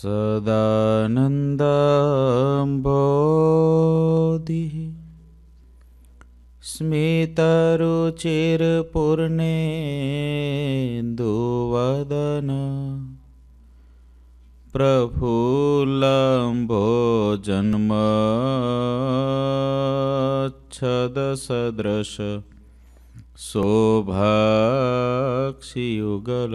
दुवदन प्रफुल्लम्बो जन्म जन्मच्छदसदृश शोभाक्षियुगल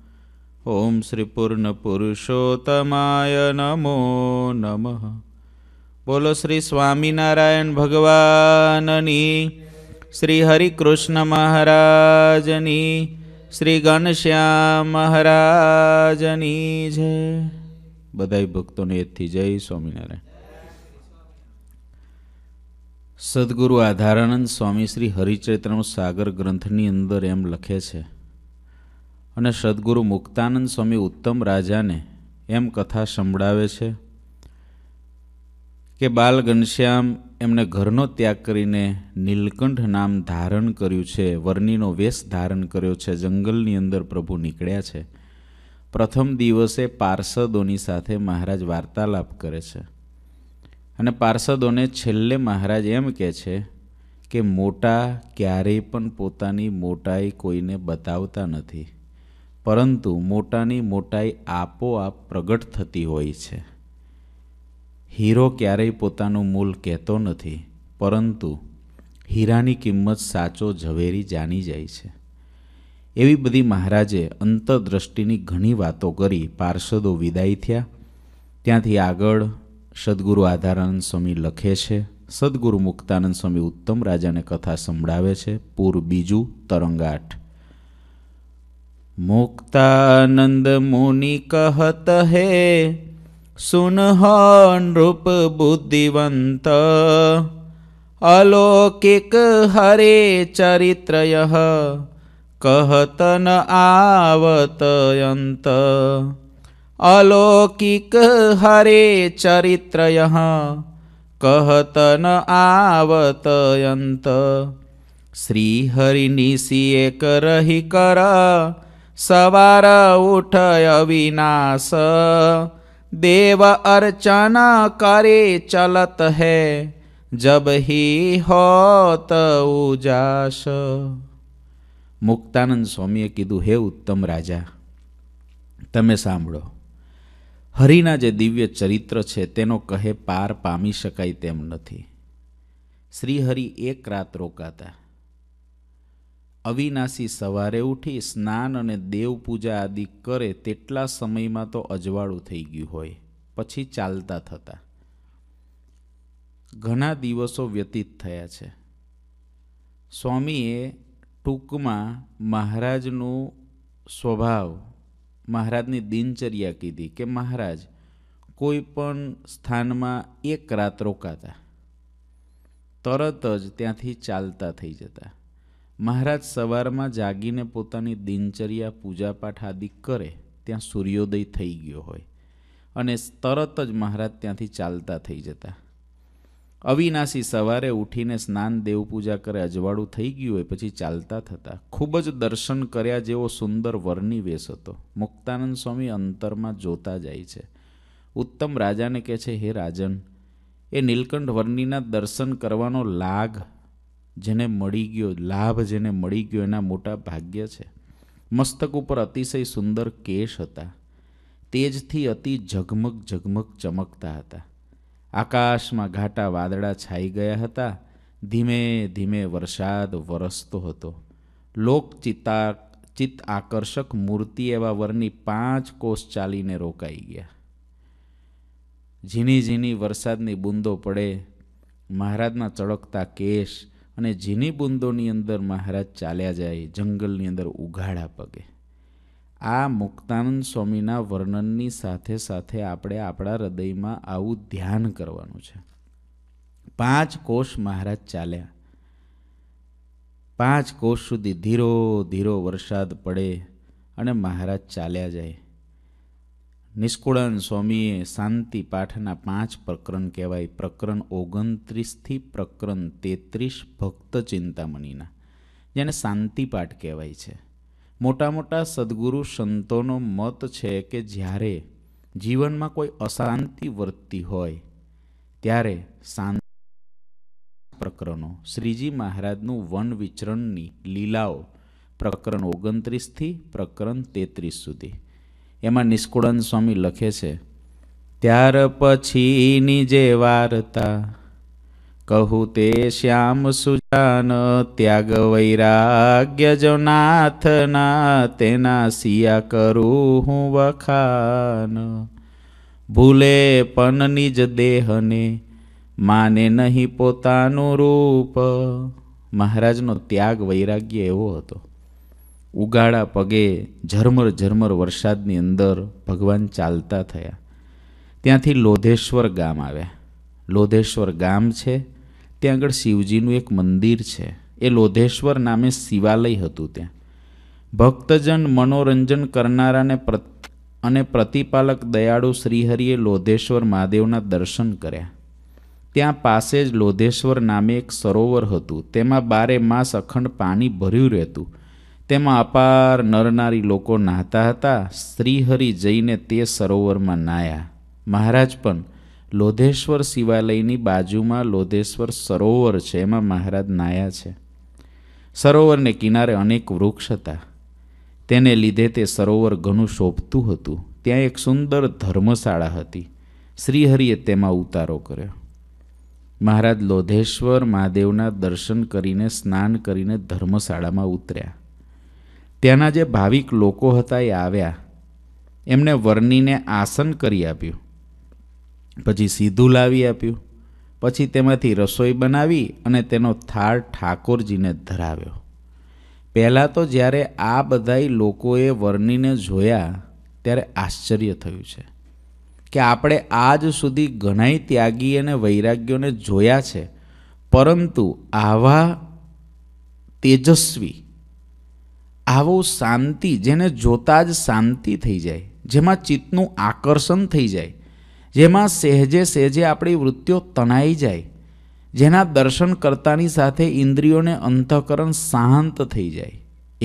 ઓમ શ્રી પૂર્ણ પુરુષોત્તમાય નમો નમઃ બોલો શ્રી સ્વામિનારાયણ ભગવાનની શ્રી હરિકૃષ્ણ મહારાજની શ્રી ઘનશ્યામ મહારાજની જય બધા ભક્તોને એથી જય સ્વામિનારાયણ સદગુરુ આધારાનંદ સ્વામી શ્રી હરિચરિત્રનો સાગર ગ્રંથની અંદર એમ લખે છે અને સદગુરુ મુક્તાનંદ સ્વામી ઉત્તમ રાજાને એમ કથા સંભળાવે છે કે બાલ ઘનશ્યામ એમને ઘરનો ત્યાગ કરીને નીલકંઠ નામ ધારણ કર્યું છે વર્ણિનો વેશ ધારણ કર્યો છે જંગલની અંદર પ્રભુ નીકળ્યા છે પ્રથમ દિવસે પાર્ષદોની સાથે મહારાજ વાર્તાલાપ કરે છે અને પાર્ષદોને છેલ્લે મહારાજ એમ કહે છે કે મોટા ક્યારેય પણ પોતાની મોટાઈ કોઈને બતાવતા નથી પરંતુ મોટાની મોટાઈ આપોઆપ પ્રગટ થતી હોય છે હીરો ક્યારેય પોતાનું મૂલ કહેતો નથી પરંતુ હીરાની કિંમત સાચો ઝવેરી જાણી જાય છે એવી બધી મહારાજે અંતરદ્રષ્ટિની ઘણી વાતો કરી પાર્ષદો વિદાય થયા ત્યાંથી આગળ સદગુરુ આધારાનંદ સ્વામી લખે છે સદગુરુ મુક્તાનંદ સ્વામી ઉત્તમ રાજાને કથા સંભળાવે છે પૂર બીજું તરંગાઠ मुनि कहत हे नृप बुद्धिवन्त अलौकिक हरे चरित्रयः कहतन आवतयन्त अलौकिक हरे चरित्रयः कहतन आवतयन्त श्रीहरिनिशि एकरहि करा સવાર ઉઠય અવિનાશ દેવ અર્ચન કરે ચલત હૈ જબ હી હોત ઉજાશ મુક્તાનંદ સ્વામીએ કીધું હે ઉત્તમ રાજા તમે સાંભળો હરિના જે દિવ્ય ચરિત્ર છે તેનો કહે પાર પામી શકાય તેમ નથી શ્રીહરિ એક રાત રોકાતા અવિનાશી સવારે ઉઠી સ્નાન અને દેવ પૂજા આદિ કરે તેટલા સમયમાં તો અજવાળું થઈ ગયું હોય પછી ચાલતા થતા ઘણા દિવસો વ્યતીત થયા છે સ્વામીએ ટૂંકમાં મહારાજનું સ્વભાવ મહારાજની દિનચર્યા કીધી કે મહારાજ કોઈ પણ સ્થાનમાં એક રાત રોકાતા તરત જ ત્યાંથી ચાલતા થઈ જતા મહારાજ સવારમાં જાગીને પોતાની દિનચર્યા પૂજાપાઠ આદિ કરે ત્યાં સૂર્યોદય થઈ ગયો હોય અને તરત જ મહારાજ ત્યાંથી ચાલતા થઈ જતા અવિનાશી સવારે ઉઠીને સ્નાન દેવપૂજા કરે અજવાળું થઈ ગયું હોય પછી ચાલતા થતા ખૂબ જ દર્શન કર્યા જેવો સુંદર વરની વેશ હતો મુક્તાનંદ સ્વામી અંતરમાં જોતા જાય છે ઉત્તમ રાજાને કહે છે હે રાજન એ નીલકંઠ વર્ણિના દર્શન કરવાનો લાગ જેને મળી ગયો લાભ જેને મળી ગયો એના મોટા ભાગ્ય છે મસ્તક ઉપર અતિશય સુંદર કેશ હતા તેજથી અતિ ઝગમગ ઝગમગ ચમકતા હતા આકાશમાં ઘાટા વાદળા છાઈ ગયા હતા ધીમે ધીમે વરસાદ વરસતો હતો લોક ચિત્તા ચિત્ત આકર્ષક મૂર્તિ એવા વરની પાંચ કોષ ચાલીને રોકાઈ ગયા ઝીણી ઝીણી વરસાદની બૂંદો પડે મહારાજના ચળકતા કેશ અને ઝીની બુંદોની અંદર મહારાજ ચાલ્યા જાય જંગલની અંદર ઉઘાડા પગે આ મુક્તાનંદ સ્વામીના વર્ણનની સાથે સાથે આપણે આપણા હૃદયમાં આવું ધ્યાન કરવાનું છે પાંચ કોષ મહારાજ ચાલ્યા પાંચ કોષ સુધી ધીરો ધીરો વરસાદ પડે અને મહારાજ ચાલ્યા જાય નિષ્કુળન સ્વામીએ શાંતિ પાઠના પાંચ પ્રકરણ કહેવાય પ્રકરણ ઓગણત્રીસથી પ્રકરણ તેત્રીસ ભક્ત ચિંતામણીના જેને શાંતિ પાઠ કહેવાય છે મોટા મોટા સદગુરુ સંતોનો મત છે કે જ્યારે જીવનમાં કોઈ અશાંતિ વર્તતી હોય ત્યારે શાંતિ પ્રકરણો શ્રીજી મહારાજનું વન વિચરણની લીલાઓ પ્રકરણ ઓગણત્રીસથી પ્રકરણ તેત્રીસ સુધી એમાં નિષ્કુળાનંદ સ્વામી લખે છે ત્યાર પછીની જે વાર્તા કહું તે શ્યામ સુજાન ત્યાગ વૈરાગ્ય જો નાથના તેના સિયા કરું હું વખાન ભૂલે પણ નિજ દેહને માને નહીં પોતાનું રૂપ મહારાજનો ત્યાગ વૈરાગ્ય એવો હતો ઉગાડા પગે ઝરમર ઝરમર વરસાદની અંદર ભગવાન ચાલતા થયા ત્યાંથી લોધેશ્વર ગામ આવ્યા લોધેશ્વર ગામ છે ત્યાં આગળ શિવજીનું એક મંદિર છે એ લોધેશ્વર નામે શિવાલય હતું ત્યાં ભક્તજન મનોરંજન કરનારાને પ્ર અને પ્રતિપાલક દયાળુ શ્રીહરિએ લોધેશ્વર મહાદેવના દર્શન કર્યા ત્યાં પાસે જ લોધેશ્વર નામે એક સરોવર હતું તેમાં બારે માસ અખંડ પાણી ભર્યું રહેતું તેમાં અપાર નરનારી લોકો નહાતા હતા શ્રીહરિ જઈને તે સરોવરમાં નાયા મહારાજ પણ લોધેશ્વર શિવાલયની બાજુમાં લોધેશ્વર સરોવર છે એમાં મહારાજ નાયા છે સરોવરને કિનારે અનેક વૃક્ષ હતા તેને લીધે તે સરોવર ઘણું શોભતું હતું ત્યાં એક સુંદર ધર્મશાળા હતી શ્રીહરિએ તેમાં ઉતારો કર્યો મહારાજ લોધેશ્વર મહાદેવના દર્શન કરીને સ્નાન કરીને ધર્મશાળામાં ઉતર્યા ત્યાંના જે ભાવિક લોકો હતા એ આવ્યા એમને વર્ણીને આસન કરી આપ્યું પછી સીધું લાવી આપ્યું પછી તેમાંથી રસોઈ બનાવી અને તેનો થાળ ઠાકોરજીને ધરાવ્યો પહેલાં તો જ્યારે આ બધા લોકોએ વર્ણીને જોયા ત્યારે આશ્ચર્ય થયું છે કે આપણે આજ સુધી ઘણાય ત્યાગી અને વૈરાગ્યોને જોયા છે પરંતુ આવા તેજસ્વી આવો શાંતિ જેને જોતાં જ શાંતિ થઈ જાય જેમાં ચિત્તનું આકર્ષણ થઈ જાય જેમાં સહેજે સહેજે આપણી વૃત્તિઓ તણાઈ જાય જેના દર્શન કરતાની સાથે ઇન્દ્રિયોને અંતઃકરણ શાંત થઈ જાય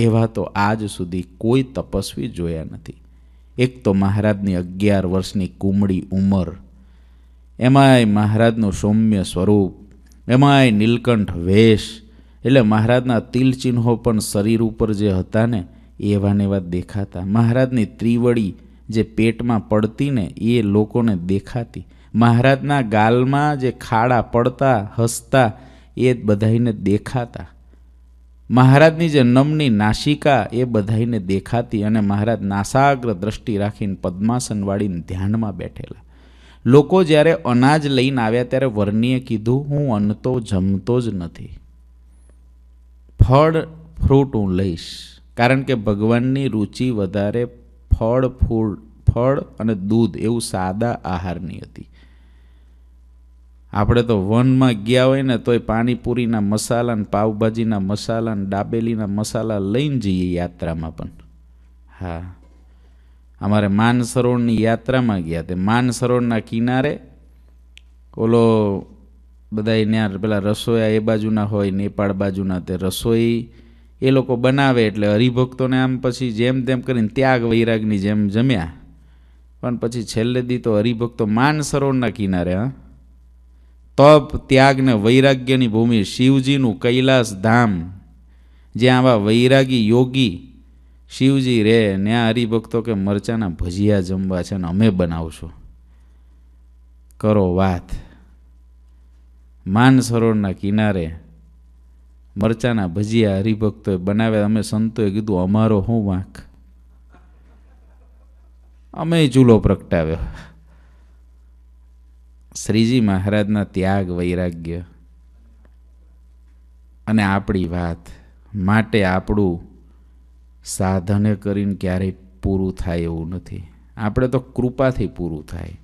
એવા તો આજ સુધી કોઈ તપસ્વી જોયા નથી એક તો મહારાજની અગિયાર વર્ષની કુમળી ઉંમર એમાંય મહારાજનું સૌમ્ય સ્વરૂપ એમાંય નીલકંઠ વેશ એટલે મહારાજના તિલચિહ્નો પણ શરીર ઉપર જે હતા ને એવા ને એવા દેખાતા મહારાજની ત્રિવડી જે પેટમાં પડતી ને એ લોકોને દેખાતી મહારાજના ગાલમાં જે ખાડા પડતા હસતા એ બધાઈને દેખાતા મહારાજની જે નમની નાસિકા એ બધાઈને દેખાતી અને મહારાજ નાસાગ્ર દ્રષ્ટિ રાખીને પદ્માસન વાળીને ધ્યાનમાં બેઠેલા લોકો જ્યારે અનાજ લઈને આવ્યા ત્યારે વર્ણીએ કીધું હું અનતો જમતો જ નથી ફળ ફ્રૂટ હું લઈશ કારણ કે ભગવાનની રુચિ વધારે ફળ ફૂલ ફળ અને દૂધ એવું સાદા આહારની હતી આપણે તો વનમાં ગયા હોય ને તોય પાણીપુરીના મસાલા ને પાવભાજીના મસાલા ને ડાબેલીના મસાલા લઈને જઈએ યાત્રામાં પણ હા અમારે માનસરોવરની યાત્રામાં ગયા તે માનસરોવરના કિનારે ઓલો બધા ત્યાં પેલા રસોયા એ બાજુના હોય નેપાળ બાજુના તે રસોઈ એ લોકો બનાવે એટલે હરિભક્તોને આમ પછી જેમ તેમ કરીને ત્યાગ વૈરાગની જેમ જમ્યા પણ પછી છેલ્લે દી તો હરિભક્તો માન સરોવરના કિનારે હા તપ ત્યાગ ને વૈરાગ્યની ભૂમિ શિવજીનું કૈલાસ ધામ જ્યાં આવા વૈરાગી યોગી શિવજી રે ત્યાં હરિભક્તો કે મરચાના ભજીયા જમવા છે ને અમે બનાવશું કરો વાત માનસરોવરના કિનારે મરચાના ભજીયા હરિભક્તોએ બનાવ્યા અમે સંતોએ કીધું અમારો હું વાંક અમે ચૂલો પ્રગટાવ્યો શ્રીજી મહારાજના ત્યાગ વૈરાગ્ય અને આપણી વાત માટે આપણું સાધને કરીને ક્યારેય પૂરું થાય એવું નથી આપણે તો કૃપાથી પૂરું થાય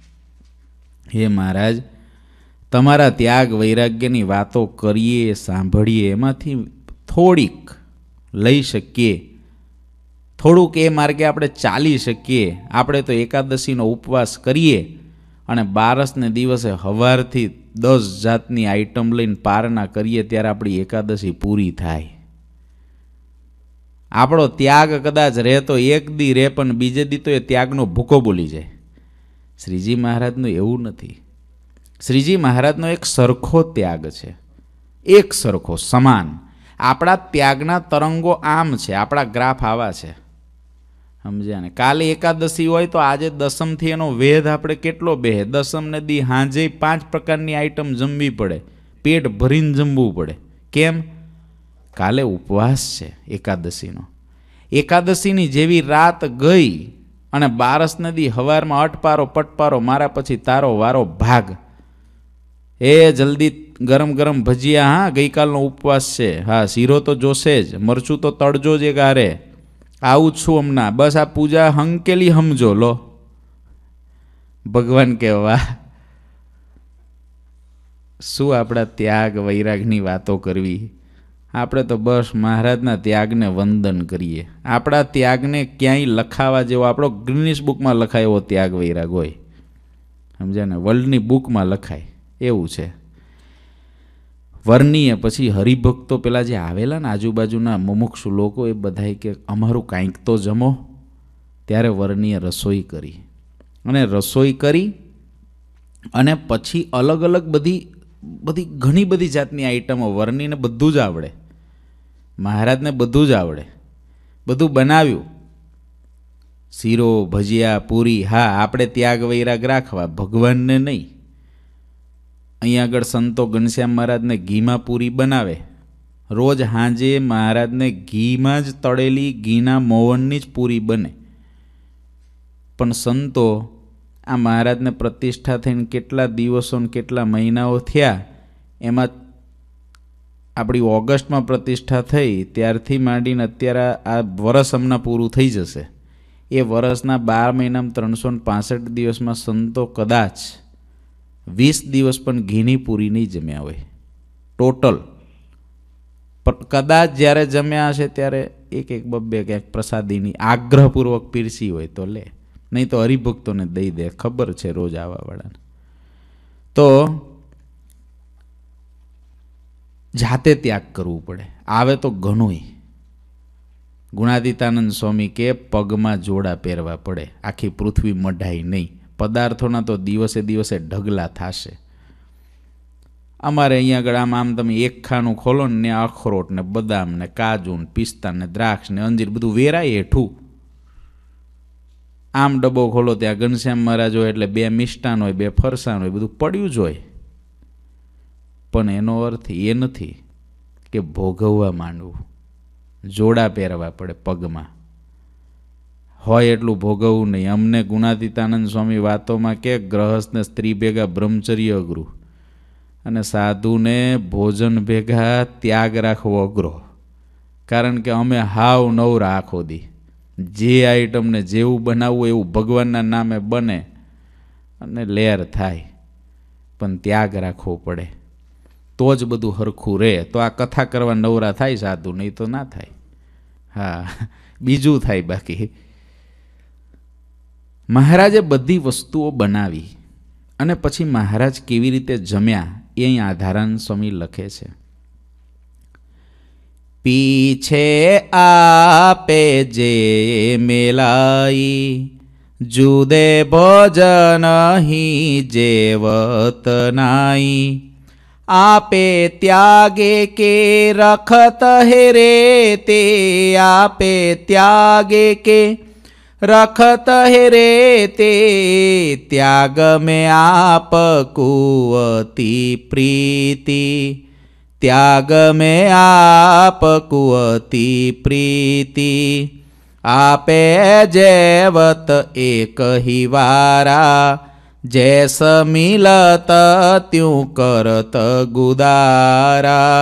હે મહારાજ તમારા ત્યાગ વૈરાગ્યની વાતો કરીએ સાંભળીએ એમાંથી થોડીક લઈ શકીએ થોડુંક એ માર્ગે આપણે ચાલી શકીએ આપણે તો એકાદશીનો ઉપવાસ કરીએ અને બારસને દિવસે હવારથી દસ જાતની આઈટમ લઈને પારણા કરીએ ત્યારે આપણી એકાદશી પૂરી થાય આપણો ત્યાગ કદાચ રહેતો એક દી રહે પણ બીજે દી તો એ ત્યાગનો ભૂકો બોલી જાય શ્રીજી મહારાજનું એવું નથી શ્રીજી મહારાજનો એક સરખો ત્યાગ છે એક સરખો સમાન આપણા ત્યાગના તરંગો આમ છે આપણા ગ્રાફ આવા છે સમજ્યા ને કાલે એકાદશી હોય તો આજે દસમથી એનો વેધ આપણે કેટલો બેહે દસમને દી હાંજે પાંચ પ્રકારની આઈટમ જમવી પડે પેટ ભરીને જમવું પડે કેમ કાલે ઉપવાસ છે એકાદશીનો એકાદશીની જેવી રાત ગઈ અને બારસ નદી હવારમાં અટપારો પટપારો મારા પછી તારો વારો ભાગ એ જલ્દી ગરમ ગરમ ભજીયા હા ગઈકાલનો ઉપવાસ છે હા શીરો તો જોશે જ મરચું તો તળજો જે ગારે આવું છું હમણાં બસ આ પૂજા હંકેલી સમજો લો ભગવાન કહેવા શું આપણા ત્યાગ વૈરાગની વાતો કરવી આપણે તો બસ મહારાજના ત્યાગને વંદન કરીએ આપણા ત્યાગને ક્યાંય લખાવા જેવો આપણો ગ્રીનિશ બુકમાં લખાય એવો ત્યાગ વૈરાગ હોય સમજાય ને વર્લ્ડની બુકમાં લખાય એવું છે વર્ણીએ પછી હરિભક્તો પેલા જે આવેલા ને આજુબાજુના મુમુક્ષુ લોકો એ બધાએ કે અમારું કાંઈક તો જમો ત્યારે વર્ણીએ રસોઈ કરી અને રસોઈ કરી અને પછી અલગ અલગ બધી બધી ઘણી બધી જાતની આઈટમો વર્ણીને બધું જ આવડે મહારાજને બધું જ આવડે બધું બનાવ્યું શીરો ભજીયા પૂરી હા આપણે ત્યાગ વૈરાગ રાખવા ભગવાનને નહીં અહીંયા આગળ સંતો ઘનશ્યામ મહારાજને ઘીમાં પૂરી બનાવે રોજ હાંજે મહારાજને ઘીમાં જ તળેલી ઘીના મોવનની જ પૂરી બને પણ સંતો આ મહારાજને પ્રતિષ્ઠા થઈને કેટલા દિવસો ને કેટલા મહિનાઓ થયા એમાં આપણી ઓગસ્ટમાં પ્રતિષ્ઠા થઈ ત્યારથી માંડીને અત્યારે આ વરસ હમણાં પૂરું થઈ જશે એ વરસના બાર મહિનામાં ત્રણસો ને પાસઠ દિવસમાં સંતો કદાચ વીસ દિવસ પણ ઘીની પૂરી નહીં જમ્યા હોય ટોટલ પણ કદાચ જ્યારે જમ્યા હશે ત્યારે એક એક બે ક્યાંક પ્રસાદીની આગ્રહપૂર્વક પીરસી હોય તો લે નહીં તો હરિભક્તોને દઈ દે ખબર છે રોજ આવાવાળાને તો જાતે ત્યાગ કરવું પડે આવે તો ઘણુંય ગુણાદિતાનંદ સ્વામી કે પગમાં જોડા પહેરવા પડે આખી પૃથ્વી મઢાઈ નહીં પદાર્થોના તો દિવસે દિવસે ઢગલા થશે અમારે અહીંયા આગળ આમ આમ તમે એક ખાનું ખોલો ને અખરોટ ને બદામ ને કાજુ ને પિસ્તા ને દ્રાક્ષ ને અંજીર બધું વેરાય હેઠું આમ ડબ્બો ખોલો ત્યાં ઘનશ્યામ મહારાજ હોય એટલે બે મિષ્ટાન હોય બે ફરસાન હોય બધું પડ્યું જ હોય પણ એનો અર્થ એ નથી કે ભોગવવા માંડવું જોડા પહેરવા પડે પગમાં હોય એટલું ભોગવવું નહીં અમને ગુણાતીતાનંદ સ્વામી વાતોમાં કે ગ્રહસ્થને સ્ત્રી ભેગા બ્રહ્મચર્ય અઘરું અને સાધુને ભોજન ભેગા ત્યાગ રાખવો અઘરો કારણ કે અમે હાવ નવરા આખો દી જે આઈટમને જેવું બનાવવું એવું ભગવાનના નામે બને અને લેર થાય પણ ત્યાગ રાખવો પડે તો જ બધું હરખું રહે તો આ કથા કરવા નવરા થાય સાધુ નહીં તો ના થાય હા બીજું થાય બાકી મહારાજે બધી વસ્તુઓ બનાવી અને પછી મહારાજ કેવી રીતે જમ્યા એ અહીં આધારાન સ્વામી લખે છે પીછે આપે જે મેલાઈ જુદે ભોજન હિ જેવત નાઈ આપે ત્યાગે કે રખત હે રે તે આપે ત્યાગે કે રખત હેરે તે ત્યાગ મેં આપ કુવતી પ્રીતિ ત્યાગ મેં આપ કુવતી પ્રીતિ આપે જૈવત એક હિવારા જૈસ મિલત ત્યું કરત ગુદારા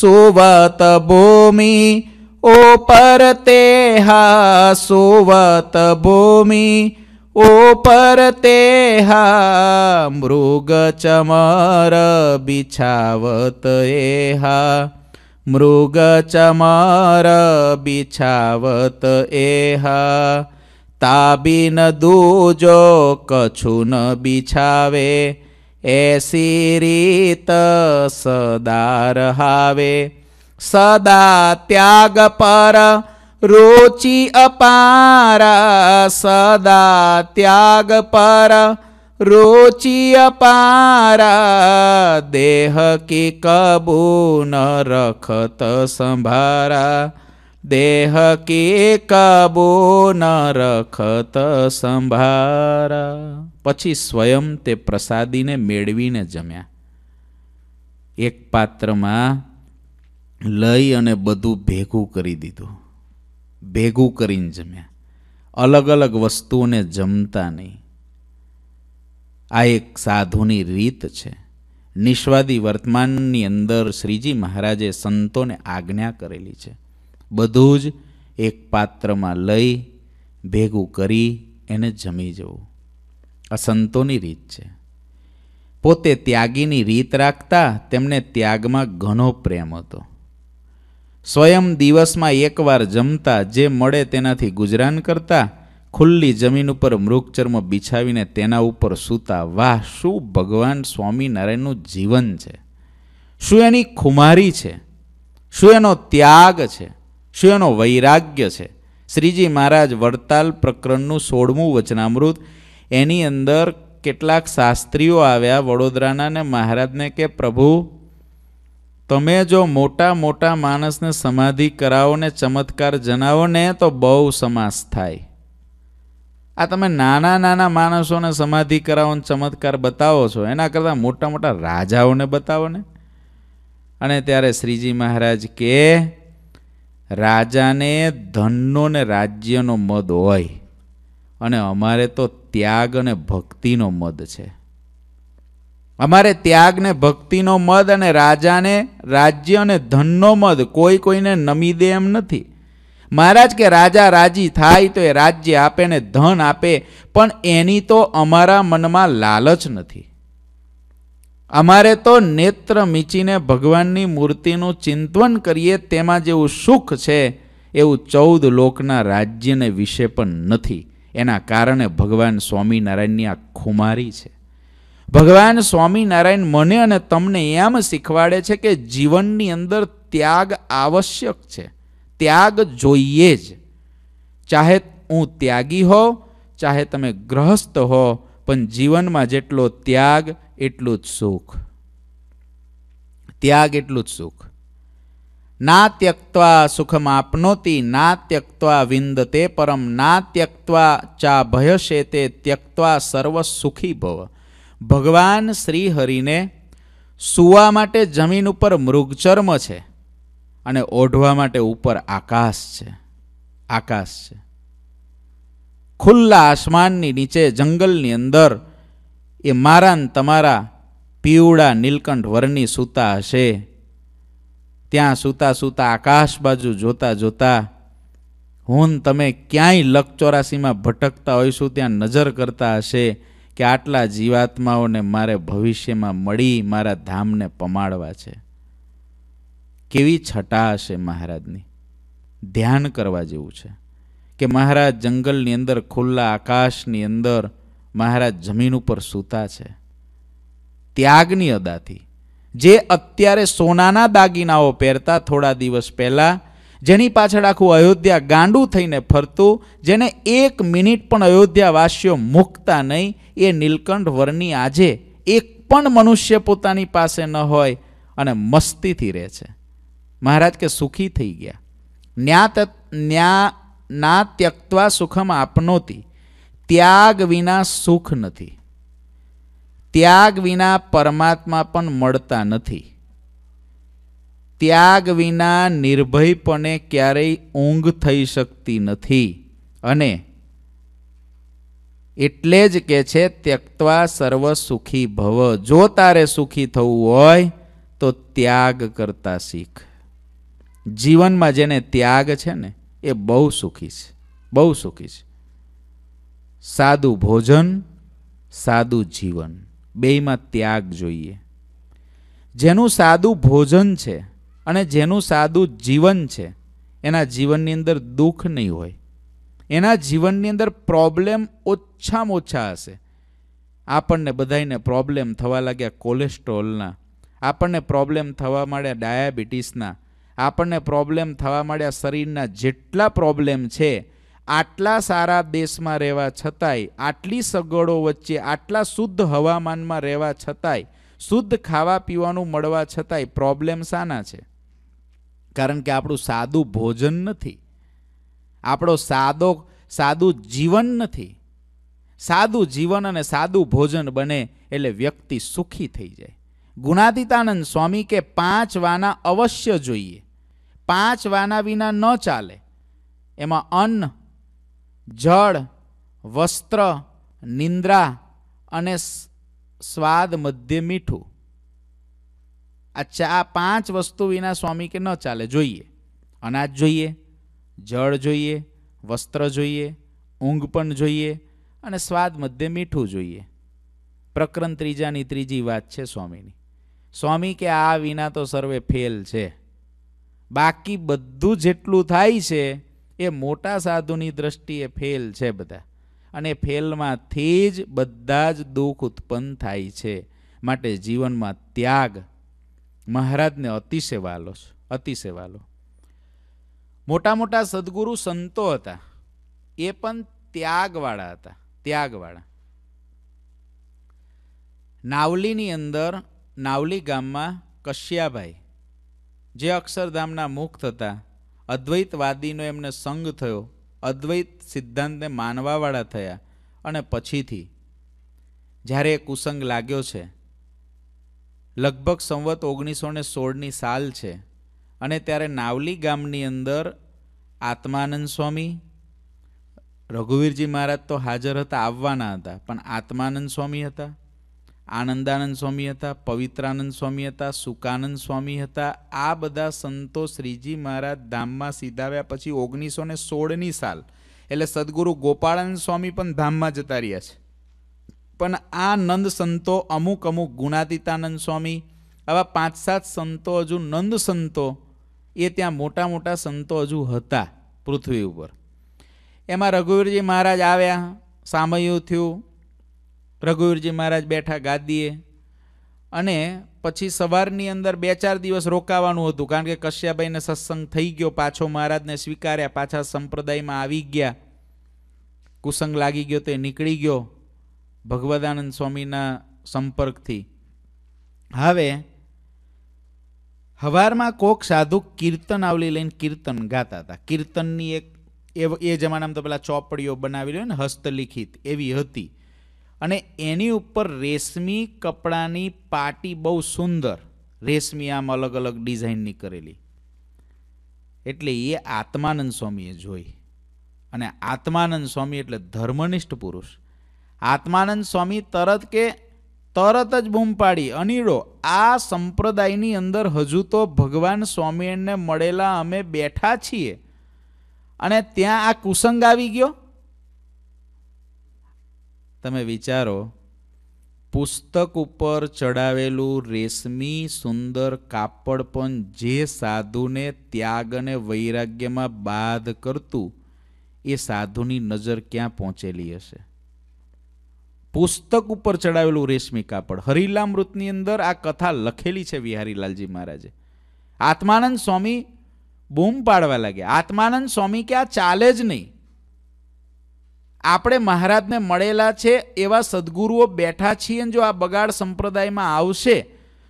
સુવત ભૂમિ हा सुवत भूमि ओ हा मृग चमर बिछावत एहा मृग चमर एहा ताबिन दूजो कछु न ऐसी रीत सदार हावे સદા ત્યાગ પર રોચિ અપાર સદા ત્યાગ પર રોચિ અપાર દેહ કે કબૂ ન રખત સંભારા દેહ કે કબૂ ન રખત સંભાર પછી સ્વયં તે પ્રસાદીને મેળવીને જમ્યા એક પાત્રમાં લઈ અને બધું ભેગું કરી દીધું ભેગું કરીને જમ્યા અલગ અલગ વસ્તુઓને જમતા નહીં આ એક સાધુની રીત છે નિષ્વાદી વર્તમાનની અંદર શ્રીજી મહારાજે સંતોને આજ્ઞા કરેલી છે બધું જ એક પાત્રમાં લઈ ભેગું કરી એને જમી જવું આ સંતોની રીત છે પોતે ત્યાગીની રીત રાખતા તેમને ત્યાગમાં ઘણો પ્રેમ હતો સ્વયં દિવસમાં એકવાર જમતા જે મળે તેનાથી ગુજરાન કરતા ખુલ્લી જમીન ઉપર મૃગચર્મ બિછાવીને તેના ઉપર સૂતા વાહ શું ભગવાન સ્વામિનારાયણનું જીવન છે શું એની ખુમારી છે શું એનો ત્યાગ છે શું એનો વૈરાગ્ય છે શ્રીજી મહારાજ વડતાલ પ્રકરણનું સોળમું વચનામૃત એની અંદર કેટલાક શાસ્ત્રીઓ આવ્યા વડોદરાના ને મહારાજને કે પ્રભુ તમે જો મોટા મોટા માણસને સમાધિ કરાવો ને ચમત્કાર જણાવો ને તો બહુ સમાસ થાય આ તમે નાના નાના માણસોને સમાધિ કરાવો ને ચમત્કાર બતાવો છો એના કરતાં મોટા મોટા રાજાઓને બતાવો ને અને ત્યારે શ્રીજી મહારાજ કે રાજાને ધનનો ને રાજ્યનો મદ હોય અને અમારે તો ત્યાગ અને ભક્તિનો મદ છે અમારે ત્યાગને ભક્તિનો મદ અને રાજાને રાજ્ય અને ધનનો મદ કોઈ કોઈને નમી દે એમ નથી મહારાજ કે રાજા રાજી થાય તો એ રાજ્ય આપે ને ધન આપે પણ એની તો અમારા મનમાં લાલચ નથી અમારે તો નેત્ર મીચીને ભગવાનની મૂર્તિનું ચિંતવન કરીએ તેમાં જેવું સુખ છે એવું ચૌદ લોકના રાજ્યને વિશે પણ નથી એના કારણે ભગવાન સ્વામિનારાયણની આ ખુમારી છે ભગવાન સ્વામિનારાયણ મને અને તમને એમ શીખવાડે છે કે જીવનની અંદર ત્યાગ આવશ્યક છે ત્યાગ જોઈએ જ ચાહે હું ત્યાગી હો ચાહે તમે ગ્રહસ્થ હો પણ જીવનમાં જેટલો ત્યાગ એટલું જ સુખ ત્યાગ એટલું જ સુખ ના ત્યક્ત્વા સુખમ આપનોતી ના ત્યક્ત્વા વિંદતે પરમ ના ત્યક્ત્વા ચા ભયશે તે ત્યક્ત્વા સર્વ સુખી ભવ ભગવાન શ્રી હરિને સૂવા માટે જમીન ઉપર મૃગચર્મ છે અને ઓઢવા માટે ઉપર આકાશ છે આકાશ છે ખુલ્લા આસમાનની નીચે જંગલની અંદર એ મારા ને તમારા પીવડા નીલકંઠ વરની સૂતા હશે ત્યાં સૂતા સૂતા આકાશ બાજુ જોતા જોતા હું તમે ક્યાંય લક ચોરાસીમાં ભટકતા હોઈશું ત્યાં નજર કરતા હશે કે આટલા જીવાત્માઓને મારે ભવિષ્યમાં મળી મારા ધામને પમાડવા છે કેવી છટા હશે મહારાજની ધ્યાન કરવા જેવું છે કે મહારાજ જંગલની અંદર ખુલ્લા આકાશની અંદર મહારાજ જમીન ઉપર સૂતા છે ત્યાગની અદાથી જે અત્યારે સોનાના દાગીનાઓ પહેરતા થોડા દિવસ પહેલાં જેની પાછળ આખું અયોધ્યા ગાંડું થઈને ફરતું જેને એક મિનિટ પણ અયોધ્યાવાસીઓ મૂકતા નહીં એ નીલકંઠ વરની આજે એક પણ મનુષ્ય પોતાની પાસે ન હોય અને મસ્તીથી રહે છે મહારાજ કે સુખી થઈ ગયા ન્યા ન્યા ના ત્યક્તવા સુખમ આપનોતી ત્યાગ વિના સુખ નથી ત્યાગ વિના પરમાત્મા પણ મળતા નથી ત્યાગ વિના નિર્ભયપણે ક્યારેય ઊંઘ થઈ શકતી નથી અને એટલે જ કે છે ત્યક્તવા સર્વ સુખી ભવ જો તારે સુખી થવું હોય તો ત્યાગ કરતા શીખ જીવનમાં જેને ત્યાગ છે ને એ બહુ સુખી છે બહુ સુખી છે સાદું ભોજન સાદું જીવન બેયમાં ત્યાગ જોઈએ જેનું સાદું ભોજન છે અને જેનું સાદું જીવન છે એના જીવનની અંદર દુઃખ નહીં હોય એના જીવનની અંદર પ્રોબ્લેમ ઓછામાં ઓછા હશે આપણને બધાને પ્રોબ્લેમ થવા લાગ્યા કોલેસ્ટ્રોલના આપણને પ્રોબ્લેમ થવા માંડ્યા ડાયાબિટીસના આપણને પ્રોબ્લેમ થવા માંડ્યા શરીરના જેટલા પ્રોબ્લેમ છે આટલા સારા દેશમાં રહેવા છતાંય આટલી સગવડો વચ્ચે આટલા શુદ્ધ હવામાનમાં રહેવા છતાંય શુદ્ધ ખાવા પીવાનું મળવા છતાંય પ્રોબ્લેમ શાના છે કારણ કે આપણું સાદું ભોજન નથી આપણો સાદો સાદું જીવન નથી સાદું જીવન અને સાદું ભોજન બને એટલે વ્યક્તિ સુખી થઈ જાય ગુણાદિતાનંદ સ્વામી કે પાંચ વાના અવશ્ય જોઈએ પાંચ વાના વિના ન ચાલે એમાં અન્ન જળ વસ્ત્ર નિંદ્રા અને સ્વાદ મધ્ય મીઠું અચ્છા આ પાંચ વસ્તુ વિના સ્વામી કે ન ચાલે જોઈએ અનાજ જોઈએ જળ જોઈએ વસ્ત્ર જોઈએ ઊંઘ પણ જોઈએ અને સ્વાદ મધ્ય મીઠું જોઈએ પ્રકરણ ત્રીજાની ત્રીજી વાત છે સ્વામીની સ્વામી કે આ વિના તો સર્વે ફેલ છે બાકી બધું જેટલું થાય છે એ મોટા સાધુની દ્રષ્ટિએ ફેલ છે બધા અને ફેલમાંથી જ બધા જ દુઃખ ઉત્પન્ન થાય છે માટે જીવનમાં ત્યાગ મહારાજને અતિશય વાલો અતિશય વાલો મોટા મોટા સદગુરુ સંતો હતા એ પણ ત્યાગવાળા હતા ત્યાગવાળા નાવલીની અંદર નાવલી ગામમાં કશ્યાભાઈ જે અક્ષરધામના મુક્ત હતા અદ્વૈતવાદીનો એમને સંગ થયો અદ્વૈત સિદ્ધાંતને માનવાવાળા થયા અને પછીથી જ્યારે એ કુસંગ લાગ્યો છે લગભગ સંવત ઓગણીસો ને સોળની સાલ છે અને ત્યારે નાવલી ગામની અંદર આત્માનંદ સ્વામી રઘુવીરજી મહારાજ તો હાજર હતા આવવાના હતા પણ આત્માનંદ સ્વામી હતા આનંદાનંદ સ્વામી હતા પવિત્રાનંદ સ્વામી હતા સુકાનંદ સ્વામી હતા આ બધા સંતો શ્રીજી મહારાજ ધામમાં સીધાવ્યા પછી ઓગણીસો ને સોળની સાલ એટલે સદગુરુ ગોપાળાનંદ સ્વામી પણ ધામમાં જતા રહ્યા છે પણ આ નંદ સંતો અમુક અમુક ગુણાતીતાનંદ સ્વામી આવા પાંચ સાત સંતો હજુ નંદ સંતો એ ત્યાં મોટા મોટા સંતો હજુ હતા પૃથ્વી ઉપર એમાં રઘુવીરજી મહારાજ આવ્યા સામયું થયું રઘુવીરજી મહારાજ બેઠા ગાદીએ અને પછી સવારની અંદર બે ચાર દિવસ રોકાવાનું હતું કારણ કે કશ્યાભાઈને સત્સંગ થઈ ગયો પાછો મહારાજને સ્વીકાર્યા પાછા સંપ્રદાયમાં આવી ગયા કુસંગ લાગી ગયો તે નીકળી ગયો ભગવદાનંદ સ્વામીના સંપર્કથી હવે હવારમાં કોક સાધુ કીર્તન આવલી લઈને કીર્તન ગાતા હતા કીર્તનની એક એ જમાનામાં તો પેલા ચોપડીઓ બનાવી લો ને હસ્તલિખિત એવી હતી અને એની ઉપર રેશમી કપડાની પાટી બહુ સુંદર રેશમી આમ અલગ અલગ ડિઝાઇનની કરેલી એટલે એ આત્માનંદ સ્વામીએ જોઈ અને આત્માનંદ સ્વામી એટલે ધર્મનિષ્ઠ પુરુષ આત્માનંદ સ્વામી તરત કે તરત જ બૂમ પાડી અનિડો આ સંપ્રદાયની અંદર હજુ તો ભગવાન સ્વામીને મળેલા અમે બેઠા છીએ અને ત્યાં આ કુસંગ આવી ગયો તમે વિચારો પુસ્તક ઉપર ચડાવેલું રેશમી સુંદર કાપડ પણ જે સાધુને ત્યાગ અને વૈરાગ્યમાં બાદ કરતું એ સાધુની નજર ક્યાં પહોંચેલી હશે પુસ્તક ઉપર ચડાવેલું રેશમી કાપડ હરિલામૃતની અંદર આ કથા લખેલી છે વિહારીલાલજી મહારાજે આત્માનંદ સ્વામી બૂમ પાડવા લાગ્યા આત્માનંદ સ્વામી કે આ ચાલે જ નહીં આપણે મહારાજને મળેલા છે એવા સદગુરુઓ બેઠા છીએ જો આ બગાડ સંપ્રદાયમાં આવશે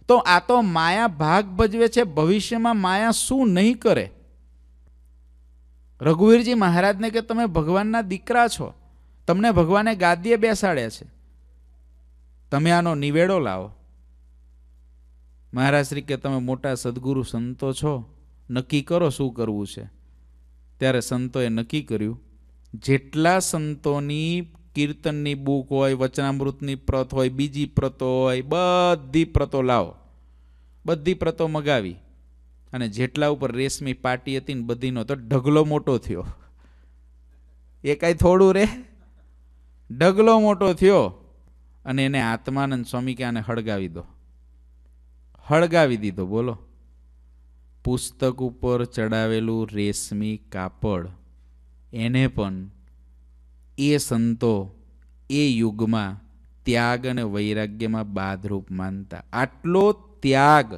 તો આ તો માયા ભાગ ભજવે છે ભવિષ્યમાં માયા શું નહીં કરે રઘુવીરજી મહારાજને કે તમે ભગવાનના દીકરા છો તમને ભગવાને ગાદીએ બેસાડ્યા છે તમે આનો નિવેડો લાવો મહારાજશ્રી કે તમે મોટા સદગુરુ સંતો છો નક્કી કરો શું કરવું છે ત્યારે સંતોએ નક્કી કર્યું જેટલા સંતોની કીર્તનની બુક હોય વચનામૃતની પ્રત હોય બીજી પ્રતો હોય બધી પ્રતો લાવો બધી પ્રતો મગાવી અને જેટલા ઉપર રેશમી પાટી હતી ને બધીનો તો ઢગલો મોટો થયો એ કાંઈ થોડું રે ઢગલો મોટો થયો અને એને આત્માનંદ સ્વામી કે આને હળગાવી દો હળગાવી દીધો બોલો પુસ્તક ઉપર ચડાવેલું રેશમી કાપડ એને પણ એ સંતો એ યુગમાં ત્યાગ અને વૈરાગ્યમાં બાધરૂપ માનતા આટલો ત્યાગ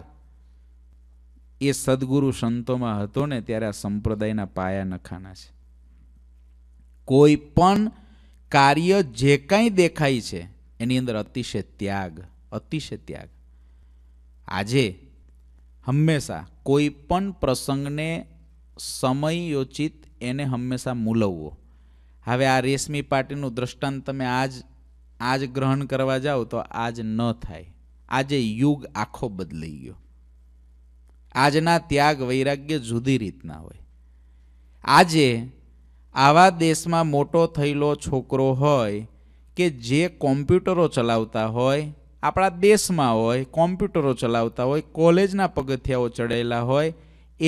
એ સદગુરુ સંતોમાં હતો ને ત્યારે આ સંપ્રદાયના પાયા નખાના છે કોઈ પણ કાર્ય જે કાંઈ દેખાય છે એની અંદર અતિશય ત્યાગ અતિશય ત્યાગ આજે હંમેશા કોઈ પણ પ્રસંગને સમયયોચિત એને હંમેશા મૂલવવો હવે આ રેશમી પાર્ટીનું દ્રષ્ટાંત તમે આજ આજ ગ્રહણ કરવા જાઓ તો આજ ન થાય આજે યુગ આખો બદલાઈ ગયો આજના ત્યાગ વૈરાગ્ય જુદી રીતના હોય આજે આવા દેશમાં મોટો થયેલો છોકરો હોય કે જે કોમ્પ્યુટરો ચલાવતા હોય આપણા દેશમાં હોય કોમ્પ્યુટરો ચલાવતા હોય કોલેજના પગથિયાઓ ચડેલા હોય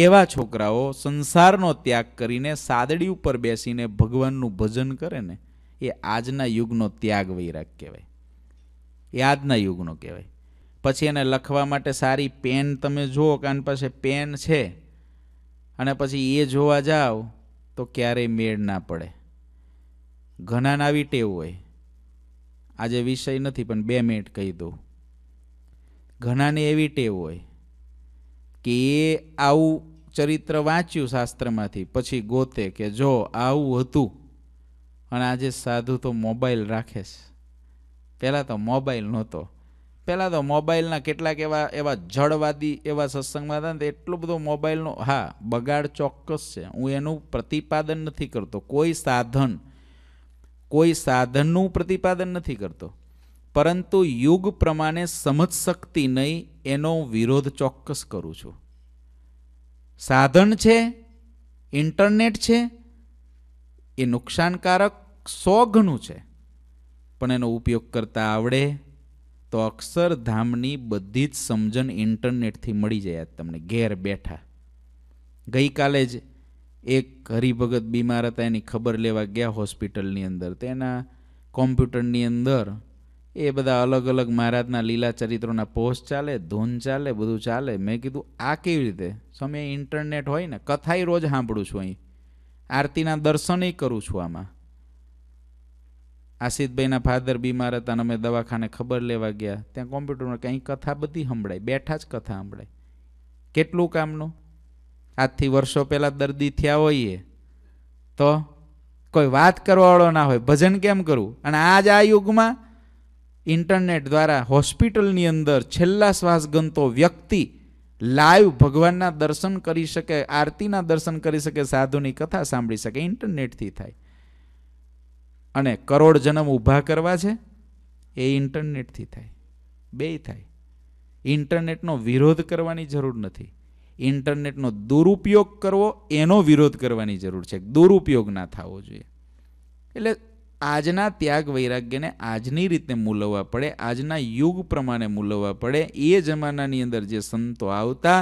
એવા છોકરાઓ સંસારનો ત્યાગ કરીને સાદડી ઉપર બેસીને ભગવાનનું ભજન કરે ને એ આજના યુગનો ત્યાગ વૈરાગ કહેવાય એ આજના યુગનો કહેવાય પછી એને લખવા માટે સારી પેન તમે જુઓ કાન પાસે પેન છે અને પછી એ જોવા જાઓ તો ક્યારેય મેળ ના પડે ઘણાને આવી ટેવ હોય આજે વિષય નથી પણ બે મિનિટ કહી દઉં ઘણાને એવી ટેવ હોય કે એ આવું ચરિત્ર વાંચ્યું શાસ્ત્રમાંથી પછી ગોતે કે જો આવું હતું અને આજે સાધુ તો મોબાઈલ રાખે છે પહેલાં તો મોબાઈલ નહોતો પહેલાં તો મોબાઈલના કેટલાક એવા એવા જળવાદી એવા સત્સંગમાં હતા ને એટલો બધો મોબાઈલનો હા બગાડ ચોક્કસ છે હું એનું પ્રતિપાદન નથી કરતો કોઈ સાધન કોઈ સાધનનું પ્રતિપાદન નથી કરતો પરંતુ યુગ પ્રમાણે સમજ શક્તિ નહીં એનો વિરોધ ચોક્કસ કરું છું સાધન છે ઇન્ટરનેટ છે એ નુકસાનકારક સો ગણું છે પણ એનો ઉપયોગ કરતા આવડે તો અક્ષરધામની બધી જ સમજણ ઇન્ટરનેટથી મળી જાય તમને ઘેર બેઠા ગઈકાલે જ એક હરિભગત બીમાર હતા એની ખબર લેવા ગયા હોસ્પિટલની અંદર તેના કોમ્પ્યુટરની અંદર એ બધા અલગ અલગ મહારાજના લીલા ચરિત્રોના પોસ્ટ ચાલે ધૂન ચાલે બધું ચાલે મેં કીધું આ કેવી રીતે સમય ઇન્ટરનેટ હોય ને કથાય રોજ સાંભળું છું અહીં આરતીના દર્શનય કરું છું આમાં આશિતભાઈના ફાધર બીમાર હતા અને અમે દવાખાને ખબર લેવા ગયા ત્યાં કોમ્પ્યુટરમાં કંઈ કથા બધી સંભળાય બેઠા જ કથા સંભળાય કેટલું કામનું આજથી વર્ષો પહેલાં દર્દી થયા હોઈએ તો કોઈ વાત કરવાવાળો ના હોય ભજન કેમ કરવું અને આજ આ યુગમાં ઇન્ટરનેટ દ્વારા હોસ્પિટલની અંદર છેલ્લા શ્વાસ ગમતો વ્યક્તિ લાઈવ ભગવાનના દર્શન કરી શકે આરતીના દર્શન કરી શકે સાધુની કથા સાંભળી શકે ઇન્ટરનેટથી થાય અને કરોડ જન્મ ઊભા કરવા છે એ ઇન્ટરનેટથી થાય બે થાય ઇન્ટરનેટનો વિરોધ કરવાની જરૂર નથી ઇન્ટરનેટનો દુરુપયોગ કરવો એનો વિરોધ કરવાની જરૂર છે દુરુપયોગ ના થવો જોઈએ એટલે આજના ત્યાગ વૈરાગ્યને આજની રીતે મૂલવવા પડે આજના યુગ પ્રમાણે મૂલવવા પડે એ જમાનાની અંદર જે સંતો આવતા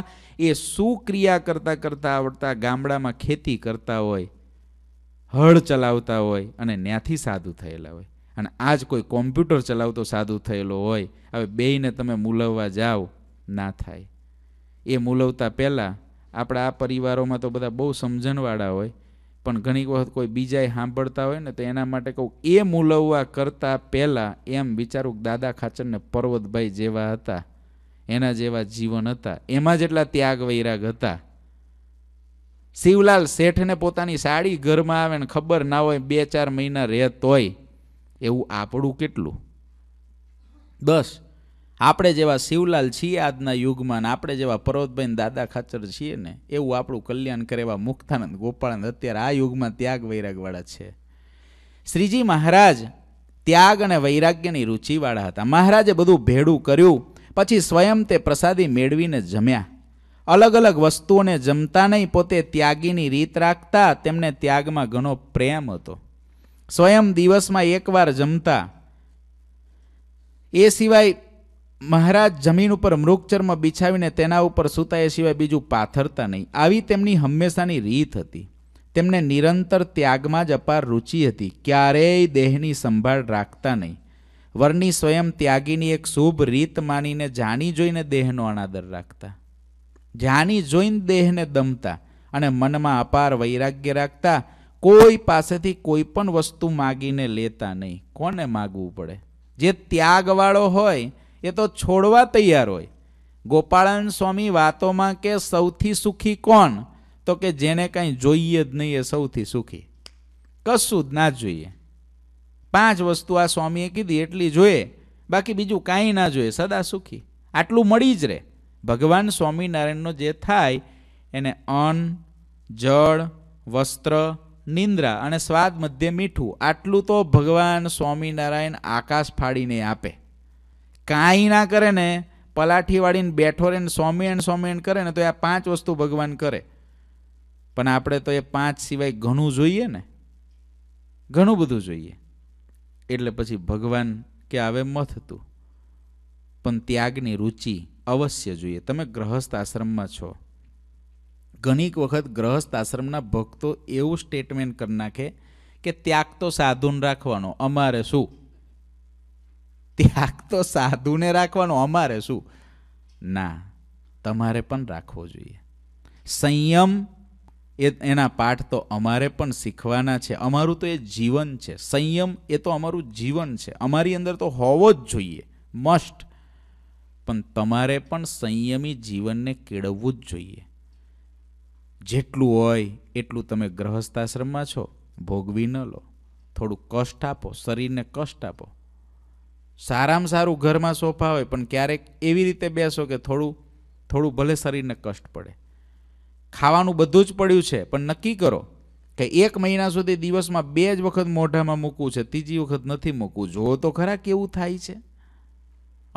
એ સુક્રિયા કરતાં કરતાં આવડતા ગામડામાં ખેતી કરતા હોય હળ ચલાવતા હોય અને ત્યાંથી સાદું થયેલા હોય અને આજ કોઈ કોમ્પ્યુટર ચલાવતો સાદું થયેલો હોય હવે બેયને તમે મૂલવવા જાઓ ના થાય એ મૂલવતા પહેલાં આપણા આ પરિવારોમાં તો બધા બહુ સમજણવાળા હોય પણ ઘણી વખત કોઈ બીજાએ સાંભળતા હોય ને તો એના માટે કહું એ મૂલવવા કરતાં પહેલાં એમ વિચારું કે દાદા ખાચરને પર્વતભાઈ જેવા હતા એના જેવા જીવન હતા એમાં જેટલા ત્યાગ વૈરાગ હતા શિવલાલ શેઠને પોતાની સાડી ઘરમાં આવે ને ખબર ના હોય બે ચાર મહિના રહેત હોય એવું આપણું કેટલું બસ આપણે જેવા શિવલાલ છીએ આજના યુગમાં ને આપણે જેવા પર્વતભાઈ દાદા ખાચર છીએ ને એવું આપણું કલ્યાણ કરે એવા મુક્તાનંદ ગોપાળાનંદ અત્યારે આ યુગમાં ત્યાગ વૈરાગવાળા છે શ્રીજી મહારાજ ત્યાગ અને વૈરાગ્યની રુચિવાળા હતા મહારાજે બધું ભેડું કર્યું પછી સ્વયં તે પ્રસાદી મેળવીને જમ્યા અલગ અલગ વસ્તુઓને જમતા નહીં પોતે ત્યાગીની રીત રાખતા તેમને ત્યાગમાં ઘણો પ્રેમ હતો સ્વયં દિવસમાં એકવાર જમતા એ સિવાય મહારાજ જમીન ઉપર મૃગચર્મ બિછાવીને તેના ઉપર સૂતા એ સિવાય બીજું પાથરતા નહીં આવી તેમની હંમેશાની રીત હતી તેમને નિરંતર ત્યાગમાં જ અપાર રુચિ હતી ક્યારેય દેહની સંભાળ રાખતા નહીં વરની સ્વયં ત્યાગીની એક શુભ રીત માનીને જાણી જોઈને દેહનો અનાદર રાખતા જાણી જોઈને દેહને દમતા અને મનમાં અપાર વૈરાગ્ય રાખતા કોઈ પાસેથી કોઈ પણ વસ્તુ માગીને લેતા નહીં કોને માગવું પડે જે ત્યાગવાળો હોય એ તો છોડવા તૈયાર હોય ગોપાળાનંદ સ્વામી વાતોમાં કે સૌથી સુખી કોણ તો કે જેને કંઈ જોઈએ જ નહીં એ સૌથી સુખી કશું જ ના જોઈએ પાંચ વસ્તુ આ સ્વામીએ કીધી એટલી જોઈએ બાકી બીજું કાંઈ ના જોઈએ સદા સુખી આટલું મળી જ રહે ભગવાન સ્વામિનારાયણનો જે થાય એને અન્ન જળ વસ્ત્ર નિંદ્રા અને સ્વાદ મધ્ય મીઠું આટલું તો ભગવાન સ્વામિનારાયણ આકાશ ફાડીને આપે કાંઈ ના કરે ને પલાઠી વાળીને બેઠો રહીને સોમી એન સોમી એન્ડ કરે ને તો એ આ પાંચ વસ્તુ ભગવાન કરે પણ આપણે તો એ પાંચ સિવાય ઘણું જોઈએ ને ઘણું બધું જોઈએ એટલે પછી ભગવાન કે આવે મથ હતું પણ ત્યાગની રુચિ અવશ્ય જોઈએ તમે ગ્રહસ્થ આશ્રમમાં છો ઘણીક વખત ગ્રહસ્થ આશ્રમના ભક્તો એવું સ્ટેટમેન્ટ કરી નાખે કે ત્યાગ તો સાધુન રાખવાનો અમારે શું ત્યાગ તો સાધુને રાખવાનો અમારે શું ના તમારે પણ રાખવો જોઈએ સંયમ એ એના પાઠ તો અમારે પણ શીખવાના છે અમારું તો એ જીવન છે સંયમ એ તો અમારું જીવન છે અમારી અંદર તો હોવો જ જોઈએ મસ્ટ પણ તમારે પણ સંયમી જીવનને કેળવવું જ જોઈએ જેટલું હોય એટલું તમે ગ્રહસ્થાશ્રમમાં છો ભોગવી ન લો થોડું કષ્ટ આપો શરીરને કષ્ટ આપો સારામાં સારું ઘરમાં સોફા હોય પણ ક્યારેક એવી રીતે બેસો કે થોડું થોડું ભલે શરીરને કષ્ટ પડે ખાવાનું બધું જ પડ્યું છે પણ નક્કી કરો કે એક મહિના સુધી દિવસમાં બે જ વખત મોઢામાં મૂકવું છે ત્રીજી વખત નથી મૂકવું જોવો તો ખરા કેવું થાય છે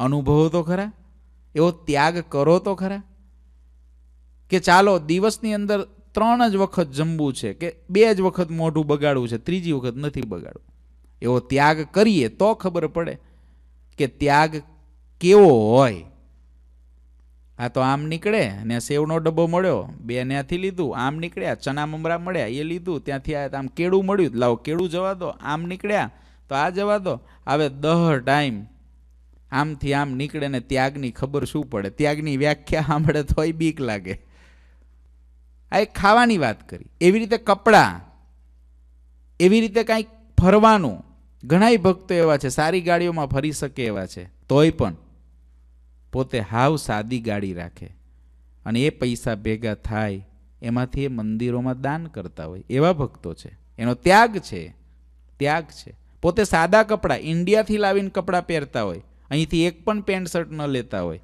અનુભવો તો ખરા એવો ત્યાગ કરો તો ખરા કે ચાલો દિવસની અંદર ત્રણ જ વખત જમવું છે કે બે જ વખત મોઢું બગાડવું છે ત્રીજી વખત નથી બગાડવું એવો ત્યાગ કરીએ તો ખબર પડે કે ત્યાગ કેવો હોય આ તો આમ નીકળે ને સેવનો ડબ્બો મળ્યો બે ત્યાંથી લીધું આમ નીકળ્યા ચના મમરા મળ્યા એ લીધું ત્યાંથી આ આમ કેળું મળ્યું લાવો કેળું જવા દો આમ નીકળ્યા તો આ જવા દો હવે દહ ટાઈમ આમથી આમ નીકળે ને ત્યાગની ખબર શું પડે ત્યાગની વ્યાખ્યા સાંભળે તોય બીક લાગે આ એક ખાવાની વાત કરી એવી રીતે કપડાં એવી રીતે કાંઈક ફરવાનું ઘણાય ભક્તો એવા છે સારી ગાડીઓમાં ફરી શકે એવા છે તોય પણ પોતે હાવ સાદી ગાડી રાખે અને એ પૈસા ભેગા થાય એમાંથી એ મંદિરોમાં દાન કરતા હોય એવા ભક્તો છે એનો ત્યાગ છે ત્યાગ છે પોતે સાદા કપડાં ઇન્ડિયાથી લાવીને કપડાં પહેરતા હોય અહીંથી એક પણ પેન્ટ શર્ટ ન લેતા હોય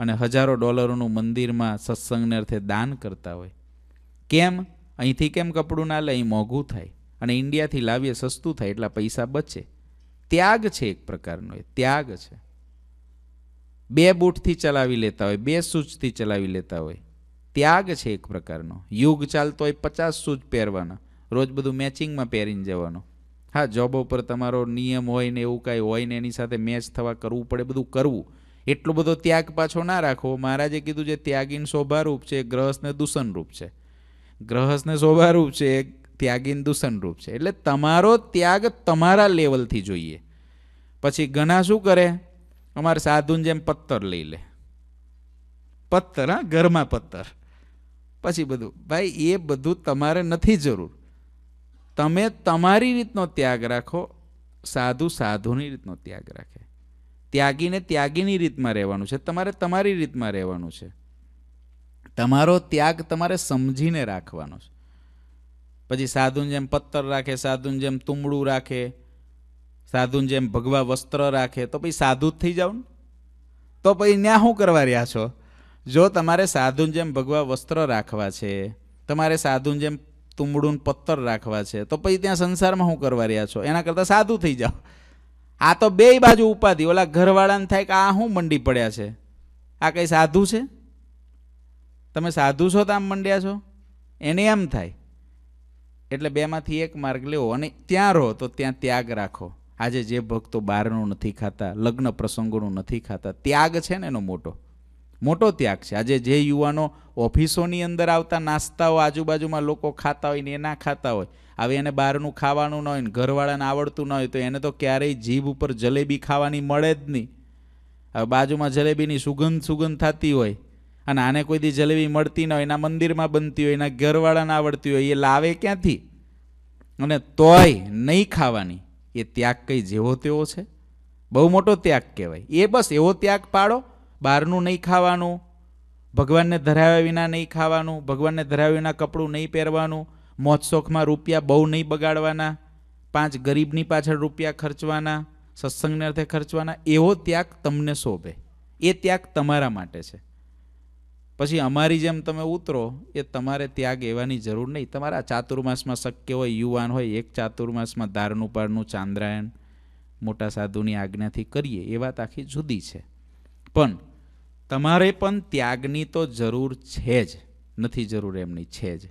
અને હજારો ડોલરોનું મંદિરમાં સત્સંગને અર્થે દાન કરતા હોય કેમ અહીંથી કેમ કપડું ના લે અહીં મોંઘું થાય અને ઇન્ડિયાથી લાવીએ સસ્તું થાય એટલા પૈસા બચે ત્યાગ છે એક પ્રકારનો એ ત્યાગ છે બે બૂટથી ચલાવી લેતા હોય બે સૂચથી ચલાવી લેતા હોય ત્યાગ છે એક પ્રકારનો યુગ ચાલતો હોય પચાસ સૂચ પહેરવાના રોજ બધું મેચિંગમાં પહેરીને જવાનો હા જોબ ઉપર તમારો નિયમ હોય ને એવું કાંઈ હોય ને એની સાથે મેચ થવા કરવું પડે બધું કરવું એટલો બધો ત્યાગ પાછો ના રાખવો મહારાજે કીધું જે ત્યાગીન શોભારૂપ છે ગ્રહસ્થને દૂષણરૂપ છે ગ્રહસ્થને શોભારૂપ છે ત્યાગિંદુ સનરૂપ છે એટલે તમારો ત્યાગ તમારા લેવલથી જોઈએ પછી ઘણા શું કરે અમારે સાધુને જેમ પથ્થર લઈ લે પથ્થર હા ઘરમાં પથ્થર પછી બધું ભાઈ એ બધું તમારે નથી જરૂર તમે તમારી રીતનો ત્યાગ રાખો સાધુ સાધુની રીતનો ત્યાગ રાખે ત્યાગીને ત્યાગીની રીતમાં રહેવાનું છે તમારે તમારી રીતમાં રહેવાનું છે તમારો ત્યાગ તમારે સમજીને રાખવાનો છે પછી સાધુન જેમ પથ્થર રાખે સાધુન જેમ તુંબડું રાખે સાધુન જેમ ભગવા વસ્ત્ર રાખે તો પછી સાધુ જ થઈ જાઓ ને તો પછી ત્યાં શું કરવા રહ્યા છો જો તમારે સાધુન જેમ ભગવા વસ્ત્ર રાખવા છે તમારે સાધુન જેમ તુંબડું પથ્થર રાખવા છે તો પછી ત્યાં સંસારમાં શું કરવા રહ્યા છો એના કરતાં સાધુ થઈ જાઓ આ તો બે બાજુ ઉપાધિ ઓલા ઘરવાળાને થાય કે આ શું મંડી પડ્યા છે આ કંઈ સાધુ છે તમે સાધુ છો તો આમ મંડ્યા છો એને એમ થાય એટલે બેમાંથી એક માર્ગ લેવો અને ત્યાં રહો તો ત્યાં ત્યાગ રાખો આજે જે ભક્તો બહારનું નથી ખાતા લગ્ન પ્રસંગોનું નથી ખાતા ત્યાગ છે ને એનો મોટો મોટો ત્યાગ છે આજે જે યુવાનો ઓફિસોની અંદર આવતા નાસ્તાઓ આજુબાજુમાં લોકો ખાતા હોય ને એ ના ખાતા હોય હવે એને બહારનું ખાવાનું ન હોય ને ઘરવાળાને આવડતું ન હોય તો એને તો ક્યારેય જીભ ઉપર જલેબી ખાવાની મળે જ નહીં હવે બાજુમાં જલેબીની સુગંધ સુગંધ થતી હોય અને આને કોઈ દી જલેબી મળતી ન હોય એના મંદિરમાં બનતી હોય એના ઘરવાળાને આવડતી હોય એ લાવે ક્યાંથી અને તોય નહીં ખાવાની એ ત્યાગ કંઈ જેવો તેવો છે બહુ મોટો ત્યાગ કહેવાય એ બસ એવો ત્યાગ પાડો બહારનું નહીં ખાવાનું ભગવાનને ધરાવ્યા વિના નહીં ખાવાનું ભગવાનને ધરાવ્યા વિના કપડું નહીં પહેરવાનું મોજ શોખમાં રૂપિયા બહુ નહીં બગાડવાના પાંચ ગરીબની પાછળ રૂપિયા ખર્ચવાના સત્સંગને અર્થે ખર્ચવાના એવો ત્યાગ તમને શોભે એ ત્યાગ તમારા માટે છે પછી અમારી જેમ તમે ઉતરો એ તમારે ત્યાગ એવાની જરૂર નહીં તમારા ચાતુર્માસમાં શક્ય હોય યુવાન હોય એક ચાતુર્માસમાં ધારનું પારનું ચાંદ્રાયણ મોટા સાધુની આજ્ઞાથી કરીએ એ વાત આખી જુદી છે પણ તમારે પણ ત્યાગની તો જરૂર છે જ નથી જરૂર એમની છે જ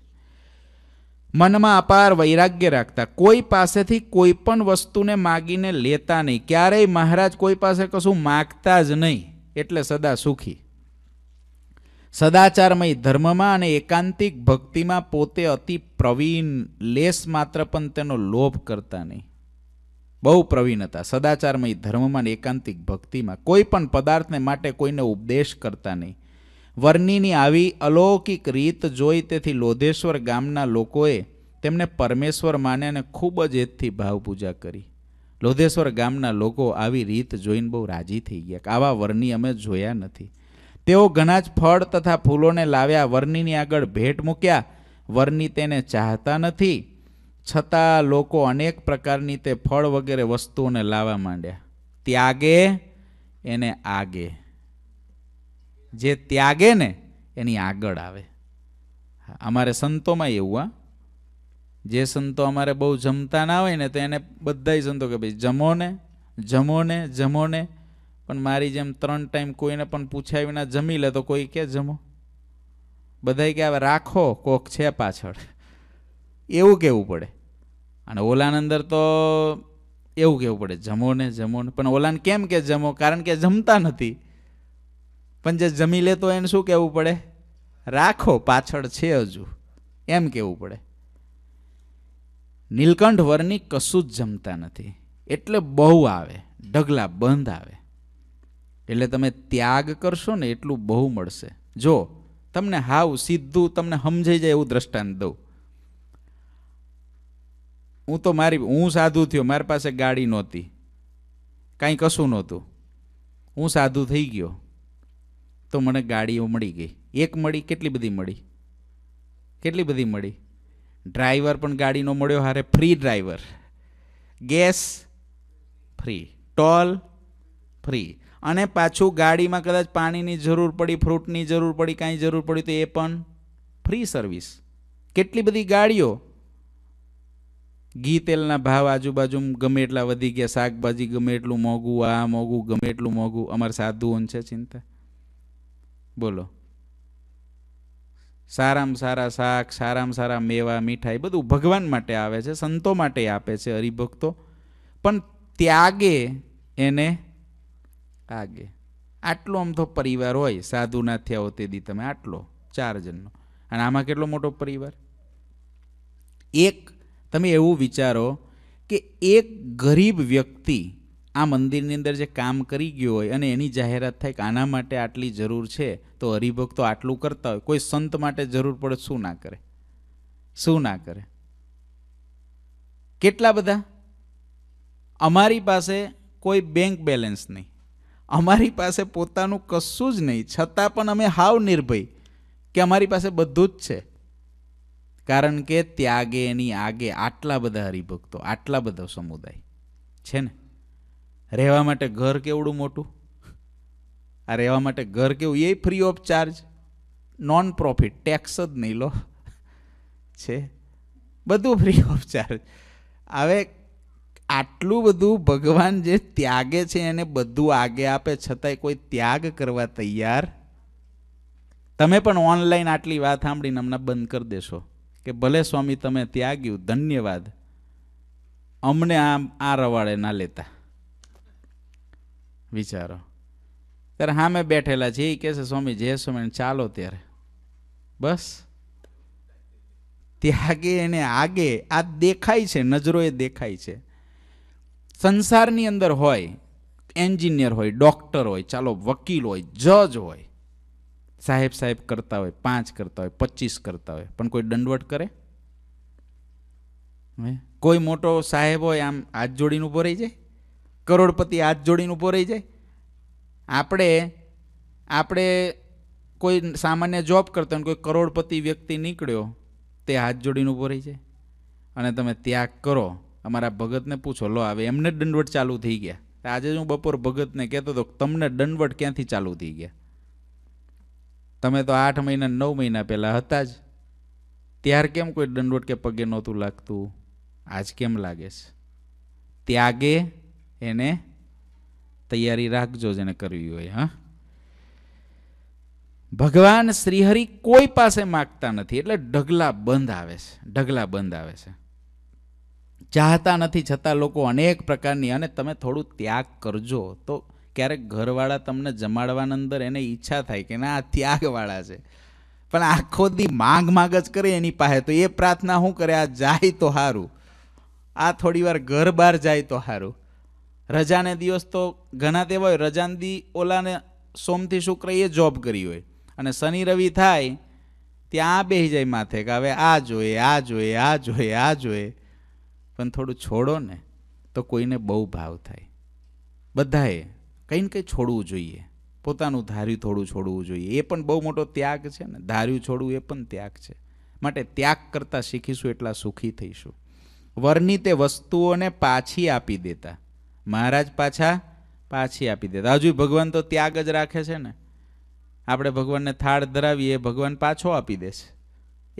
મનમાં અપાર વૈરાગ્ય રાખતા કોઈ પાસેથી કોઈ પણ વસ્તુને માગીને લેતા નહીં ક્યારેય મહારાજ કોઈ પાસે કશું માગતા જ નહીં એટલે સદા સુખી સદાચારમય ધર્મમાં અને એકાંતિક ભક્તિમાં પોતે અતિ પ્રવીણ લેસ માત્ર પણ તેનો લોભ કરતા નહીં બહુ પ્રવીણ હતા સદાચારમય ધર્મમાં અને એકાંતિક ભક્તિમાં કોઈ પણ પદાર્થને માટે કોઈને ઉપદેશ કરતા નહીં વર્ણિની આવી અલૌકિક રીત જોઈ તેથી લોધેશ્વર ગામના લોકોએ તેમને પરમેશ્વર માને અને ખૂબ જ હેતથી ભાવપૂજા કરી લોધેશ્વર ગામના લોકો આવી રીત જોઈને બહુ રાજી થઈ ગયા આવા વર્ણિ અમે જોયા નથી તેઓ ઘણા જ ફળ તથા ફૂલોને લાવ્યા વર્ણિની આગળ ભેટ મૂક્યા વર્ણિ તેને ચાહતા નથી છતાં લોકો અનેક પ્રકારની તે ફળ વગેરે વસ્તુઓને લાવવા માંડ્યા ત્યાગે એને આગે જે ત્યાગે ને એની આગળ આવે અમારે સંતોમાં એવું આ જે સંતો અમારે બહુ જમતા ના હોય ને તો એને બધા સંતો કે ભાઈ જમો ને જમો ને જમો ને પણ મારી જેમ ત્રણ ટાઈમ કોઈને પણ પૂછ્યા વિના જમી લે તો કોઈ કે જમો બધાય કે હવે રાખો કોક છે પાછળ એવું કહેવું પડે અને ઓલાની અંદર તો એવું કહેવું પડે જમો ને જમો ને પણ ઓલાને કેમ કે જમો કારણ કે જમતા નથી પણ જે જમી લે તો એને શું કહેવું પડે રાખો પાછળ છે હજુ એમ કહેવું પડે નીલકંઠ વરની કશું જ જમતા નથી એટલે બહુ આવે ઢગલા બંધ આવે એટલે તમે ત્યાગ કરશો ને એટલું બહુ મળશે જો તમને હાવ સીધું તમને સમજાઈ જાય એવું દ્રષ્ટાંત દઉં હું તો મારી હું સાધુ થયો મારી પાસે ગાડી નહોતી કાંઈ કશું નહોતું હું સાધુ થઈ ગયો તો મને ગાડીઓ મળી ગઈ એક મળી કેટલી બધી મળી કેટલી બધી મળી ડ્રાઈવર પણ ગાડીનો મળ્યો હારે free driver gas free toll free અને પાછું ગાડીમાં કદાચ પાણીની જરૂર પડી ફ્રૂટની જરૂર પડી કાંઈ જરૂર પડી તો એ પણ ફ્રી સર્વિસ કેટલી બધી ગાડીઓ ઘી તેલના ભાવ આજુબાજુ ગમે એટલા વધી ગયા શાકભાજી ગમે એટલું મોંઘું આ મોંઘું ગમે એટલું મોંઘું અમારે સાધુઓન છે ચિંતા બોલો સારામાં સારા શાક સારામાં સારા મેવા મીઠાઈ બધું ભગવાન માટે આવે છે સંતો માટે આપે છે હરિભક્તો પણ ત્યાગે એને આગે આટલો આમ તો પરિવાર હોય સાધુ ના થયા હો તમે આટલો ચાર જણનો અને આમાં કેટલો મોટો પરિવાર એક તમે એવું વિચારો કે એક ગરીબ વ્યક્તિ આ મંદિરની અંદર જે કામ કરી ગયો હોય અને એની જાહેરાત થાય કે આના માટે આટલી જરૂર છે તો હરિભક્તો આટલું કરતા હોય કોઈ સંત માટે જરૂર પડે શું ના કરે શું ના કરે કેટલા બધા અમારી પાસે કોઈ બેંક બેલેન્સ નહીં અમારી પાસે પોતાનું કશું જ નહીં છતાં પણ અમે હાવ નિર્ભય કે અમારી પાસે બધું જ છે કારણ કે ત્યાગે એની આગે આટલા બધા હરિભક્તો આટલા બધા સમુદાય છે ને રહેવા માટે ઘર કેવડું મોટું આ રહેવા માટે ઘર કેવું એ free of charge non profit tax જ નહીં લો છે બધું ફ્રી ઓફ ચાર્જ હવે આટલું બધું ભગવાન જે ત્યાગે છે એને બધું આગે આપે છતાંય કોઈ ત્યાગ કરવા તૈયાર તમે પણ ઓનલાઈન આટલી વાત સાંભળીને હમણાં બંધ કરી દેશો કે ભલે સ્વામી તમે ત્યાગ્યું ધન્યવાદ અમને આમ આ રવાડે ના લેતા વિચારો ત્યારે હા મેં બેઠેલા છે એ કહે છે સ્વામી જય સ્વામી ચાલો ત્યારે બસ ત્યાગે એને આગે આ દેખાય છે નજરોએ દેખાય છે સંસારની અંદર હોય એન્જિનિયર હોય ડૉક્ટર હોય ચાલો વકીલ હોય જજ હોય સાહેબ સાહેબ કરતા હોય પાંચ કરતા હોય પચીસ કરતા હોય પણ કોઈ દંડવટ કરે કોઈ મોટો સાહેબ હોય આમ હાથ જોડીને ઊભો રહી જાય કરોડપતિ હાથ જોડીને ઊભો રહી જાય આપણે આપણે કોઈ સામાન્ય જોબ કરતા હોય કોઈ કરોડપતિ વ્યક્તિ નીકળ્યો તે હાથ જોડીને ઊભો રહી જાય અને તમે ત્યાગ કરો અમારા ભગતને પૂછો લો આવે એમને દંડવટ ચાલુ થઈ ગયા આજે હું બપોર ભગતને કહેતો હતો તમને દંડવટ ક્યાંથી ચાલુ થઈ ગયા તમે તો આઠ મહિના નવ મહિના પહેલાં હતા જ ત્યાર કેમ કોઈ દંડવટ કે પગે નહોતું લાગતું આજ કેમ લાગે છે ત્યાગે એને તૈયારી રાખજો જેને કરવી હોય હા ભગવાન શ્રીહરિ કોઈ પાસે માગતા નથી એટલે ઢગલા બંધ આવે છે ઢગલા બંધ આવે છે ચાહતા નથી છતાં લોકો અનેક પ્રકારની અને તમે થોડું ત્યાગ કરજો તો ક્યારેક ઘરવાળા તમને જમાડવાના અંદર એને ઈચ્છા થાય કે ના આ ત્યાગવાળા છે પણ આખો દી માંગ માંગ જ કરે એની પાસે તો એ પ્રાર્થના શું કરે આ જાય તો સારું આ થોડી વાર ઘર બહાર જાય તો સારું રજાને દિવસ તો ઘણા તેવા હોય રજાને દી ઓલાને સોમથી શુક્ર એ જોબ કરી હોય અને શનિ રવિ થાય ત્યાં બેસી જાય માથે કે હવે આ જોઈએ આ જોઈએ આ જોઈએ આ જોઈએ પણ થોડું છોડો ને તો કોઈને બહુ ભાવ થાય બધાએ કંઈ ને કંઈ છોડવું જોઈએ પોતાનું ધાર્યું થોડું છોડવું જોઈએ એ પણ બહુ મોટો ત્યાગ છે ને ધાર્યું છોડવું એ પણ ત્યાગ છે માટે ત્યાગ કરતાં શીખીશું એટલા સુખી થઈશું વરની તે વસ્તુઓને પાછી આપી દેતા મહારાજ પાછા પાછી આપી દેતા હજુ ભગવાન તો ત્યાગ જ રાખે છે ને આપણે ભગવાનને થાળ ધરાવીએ ભગવાન પાછો આપી દેશે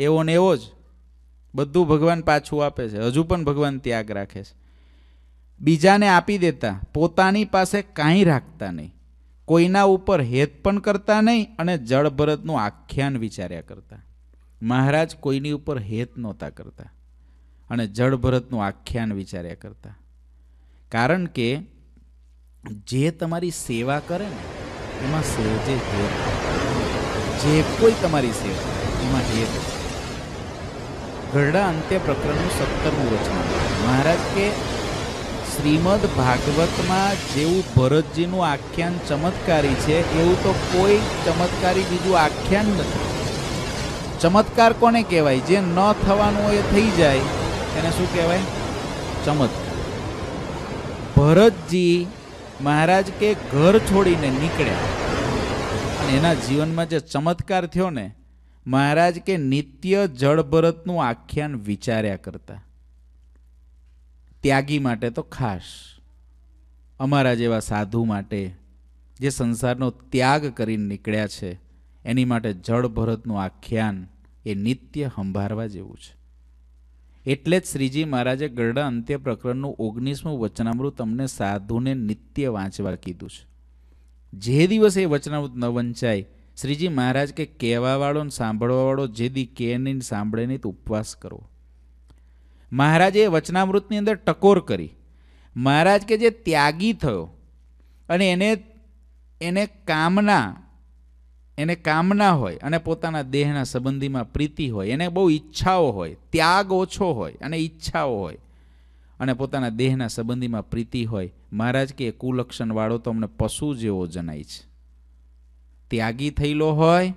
એવો ને એવો જ બધું ભગવાન પાછું આપે છે હજુ પણ ભગવાન ત્યાગ રાખે છે બીજાને આપી દેતા પોતાની પાસે કાંઈ રાખતા નહીં કોઈના ઉપર હેત પણ કરતા નહીં અને જળ આખ્યાન વિચાર્યા કરતા મહારાજ કોઈની ઉપર હેત નહોતા કરતા અને જળ આખ્યાન વિચાર્યા કરતા કારણ કે જે તમારી સેવા કરે ને એમાં સેવ જે હેત જે કોઈ તમારી સેવા એમાં હેત છે ઘરડા અંત્ય પ્રકરણનું સત્તરમું વચન મહારાજ કે શ્રીમદ ભાગવતમાં જેવું ભરતજીનું આખ્યાન ચમત્કારી છે એવું તો કોઈ ચમત્કારી બીજું આખ્યાન નથી ચમત્કાર કોને કહેવાય જે ન થવાનું હોય એ થઈ જાય એને શું કહેવાય ચમત્કાર ભરતજી મહારાજ કે ઘર છોડીને નીકળ્યા અને એના જીવનમાં જે ચમત્કાર થયો ને મહારાજ કે નિત્ય જળભરતનું આખ્યાન વિચાર્યા કરતા ત્યાગી માટે તો ખાસ અમારા જેવા સાધુ માટે જે સંસારનો ત્યાગ કરીને નીકળ્યા છે એની માટે જળભરતનું આખ્યાન એ નિત્ય સંભાળવા જેવું છે એટલે જ શ્રીજી મહારાજે ગરડા અંત્ય પ્રકરણનું ઓગણીસમું વચનામૃત તમને સાધુને નિત્ય વાંચવા કીધું છે જે દિવસે એ વચનામૃત ન વંચાય શ્રીજી મહારાજ કે કહેવાવાળો ને સાંભળવાવાળો જે દી કે સાંભળે નહીં તો ઉપવાસ કરો મહારાજે વચનામૃતની અંદર ટકોર કરી મહારાજ કે જે ત્યાગી થયો અને એને એને કામના એને કામના હોય અને પોતાના દેહના સંબંધીમાં પ્રીતિ હોય એને બહુ ઈચ્છાઓ હોય ત્યાગ ઓછો હોય અને ઈચ્છાઓ હોય અને પોતાના દેહના સંબંધીમાં પ્રીતિ હોય મહારાજ કે એ કુલક્ષણવાળો તો અમને પશુ જેવો જણાય છે ત્યાગી થયેલો હોય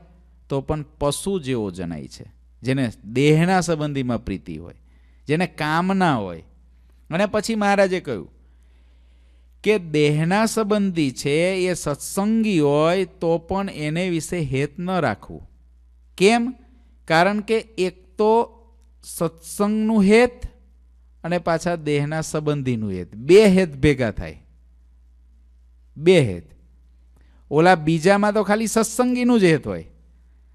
તો પણ પશુ જેવો જણાય છે જેને દેહના સંબંધીમાં પ્રીતિ હોય જેને કામના હોય અને પછી મહારાજે કહ્યું કે દેહના સંબંધી છે એ સત્સંગી હોય તો પણ એને વિશે હેત ન રાખવું કેમ કારણ કે એક તો સત્સંગનું હેત અને પાછા દેહના સંબંધીનું હેત બે હેત ભેગા થાય બે હેત ઓલા બીજામાં તો ખાલી સત્સંગીનું જ હેત હોય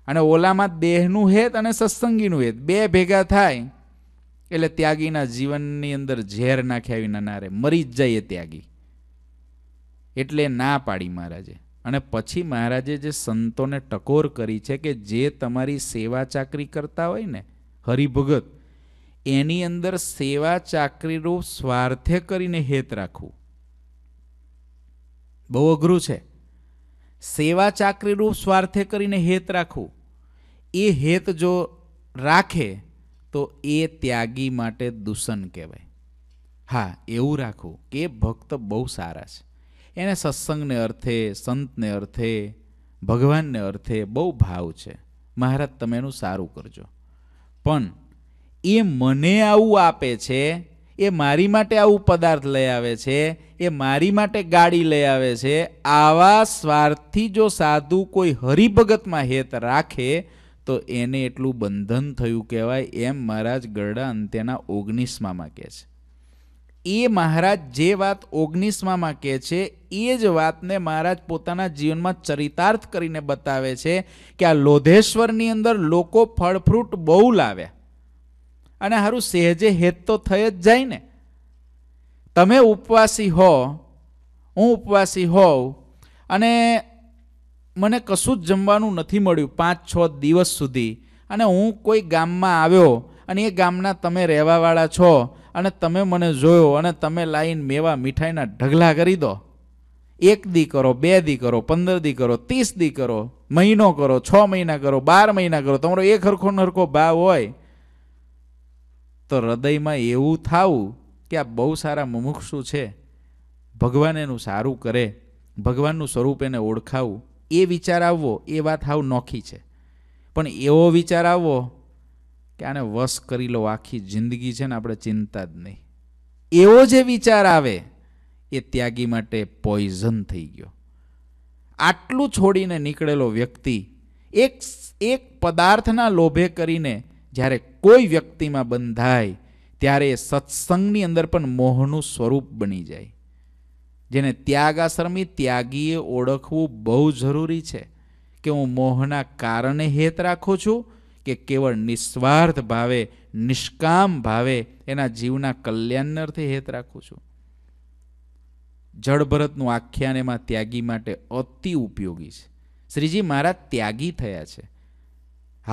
અને ઓલામાં દેહનું હેત અને સત્સંગીનું હેત બે ભેગા થાય એટલે ત્યાગીના જીવનની અંદર ઝેર નાખ્યા વિના નારે મરી જ જઈએ ત્યાગી એટલે ના પાડી મહારાજે અને પછી મહારાજે જે સંતોને ટકોર કરી છે કે જે તમારી સેવા ચાકરી કરતા હોય ને હરિભગત એની અંદર સેવા ચાકરીરૂપ સ્વાર્થે કરીને હેત રાખવું બહુ અઘરું છે સેવા ચાકરીરૂપ સ્વાર્થે કરીને હેત રાખવું એ હેત જો રાખે તો એ ત્યાગી માટે દૂષણ કહેવાય હા એવું રાખવું કે ભક્ત બહુ સારા છે એને સત્સંગને અર્થે સંતને અર્થે ભગવાનને અર્થે બહુ ભાવ છે મહારાજ તમે એનું સારું કરજો પણ એ મને આવું આપે છે એ મારી માટે આવું પદાર્થ લઈ આવે છે એ મારી માટે ગાડી લઈ આવે છે આવા સ્વાર્થથી જો સાધુ કોઈ હરિભગતમાં હેત રાખે તો એને એટલું બંધન થયું કહેવાય એમ મહારાજ ગરડા અંતેના ઓગણીસમાં કહે છે એ મહારાજ જે વાત ઓગણીસમાં કહે છે એ જ વાતને મહારાજ પોતાના જીવનમાં ચરિતાર્થ કરીને બતાવે છે કે આ લોધેશ્વરની અંદર લોકો ફળફ્રૂટ બહુ લાવ્યા અને હારું સહેજે હેત તો થઈ જ જાય ને તમે ઉપવાસી હો હું ઉપવાસી હોઉં અને મને કશું જ જમવાનું નથી મળ્યું પાંચ છ દિવસ સુધી અને હું કોઈ ગામમાં આવ્યો અને એ ગામના તમે રહેવાવાળા છો અને તમે મને જોયો અને તમે લાઈન મેવા મીઠાઈના ઢગલા કરી દો એક દી કરો બે દી કરો પંદર દી કરો ત્રીસ દી કરો મહિનો કરો છ મહિના કરો બાર મહિના કરો તમારો એક હરખો નરખો ભાવ હોય તો હૃદયમાં એવું થાવું કે આ બહુ સારા મુમુક્ષુ છે ભગવાન એનું સારું કરે ભગવાનનું સ્વરૂપ એને ઓળખાવું એ વિચાર આવવો એ વાત હાવ નોખી છે પણ એવો વિચાર આવવો કે આને વશ કરી લો આખી જિંદગી છે ને આપણે ચિંતા જ નહીં એવો જે વિચાર આવે એ ત્યાગી માટે પોઈઝન થઈ ગયો આટલું છોડીને નીકળેલો વ્યક્તિ એક એક પદાર્થના લોભે કરીને જ્યારે કોઈ વ્યક્તિમાં બંધાય ત્યારે એ સત્સંગની અંદર પણ મોહનું સ્વરૂપ બની જાય જેને ત્યાગાશ્રમી ત્યાગીએ ઓળખવું બહુ જરૂરી છે કે હું મોહના કારણે હેત રાખું છું કે કેવળ નિસ્વાર્થ ભાવે નિષ્કામ ભાવે એના જીવના કલ્યાણ અર્થે હેત રાખું છું જળભરતનું આખ્યાન એમાં ત્યાગી માટે અતિ ઉપયોગી છે શ્રીજી મારા ત્યાગી થયા છે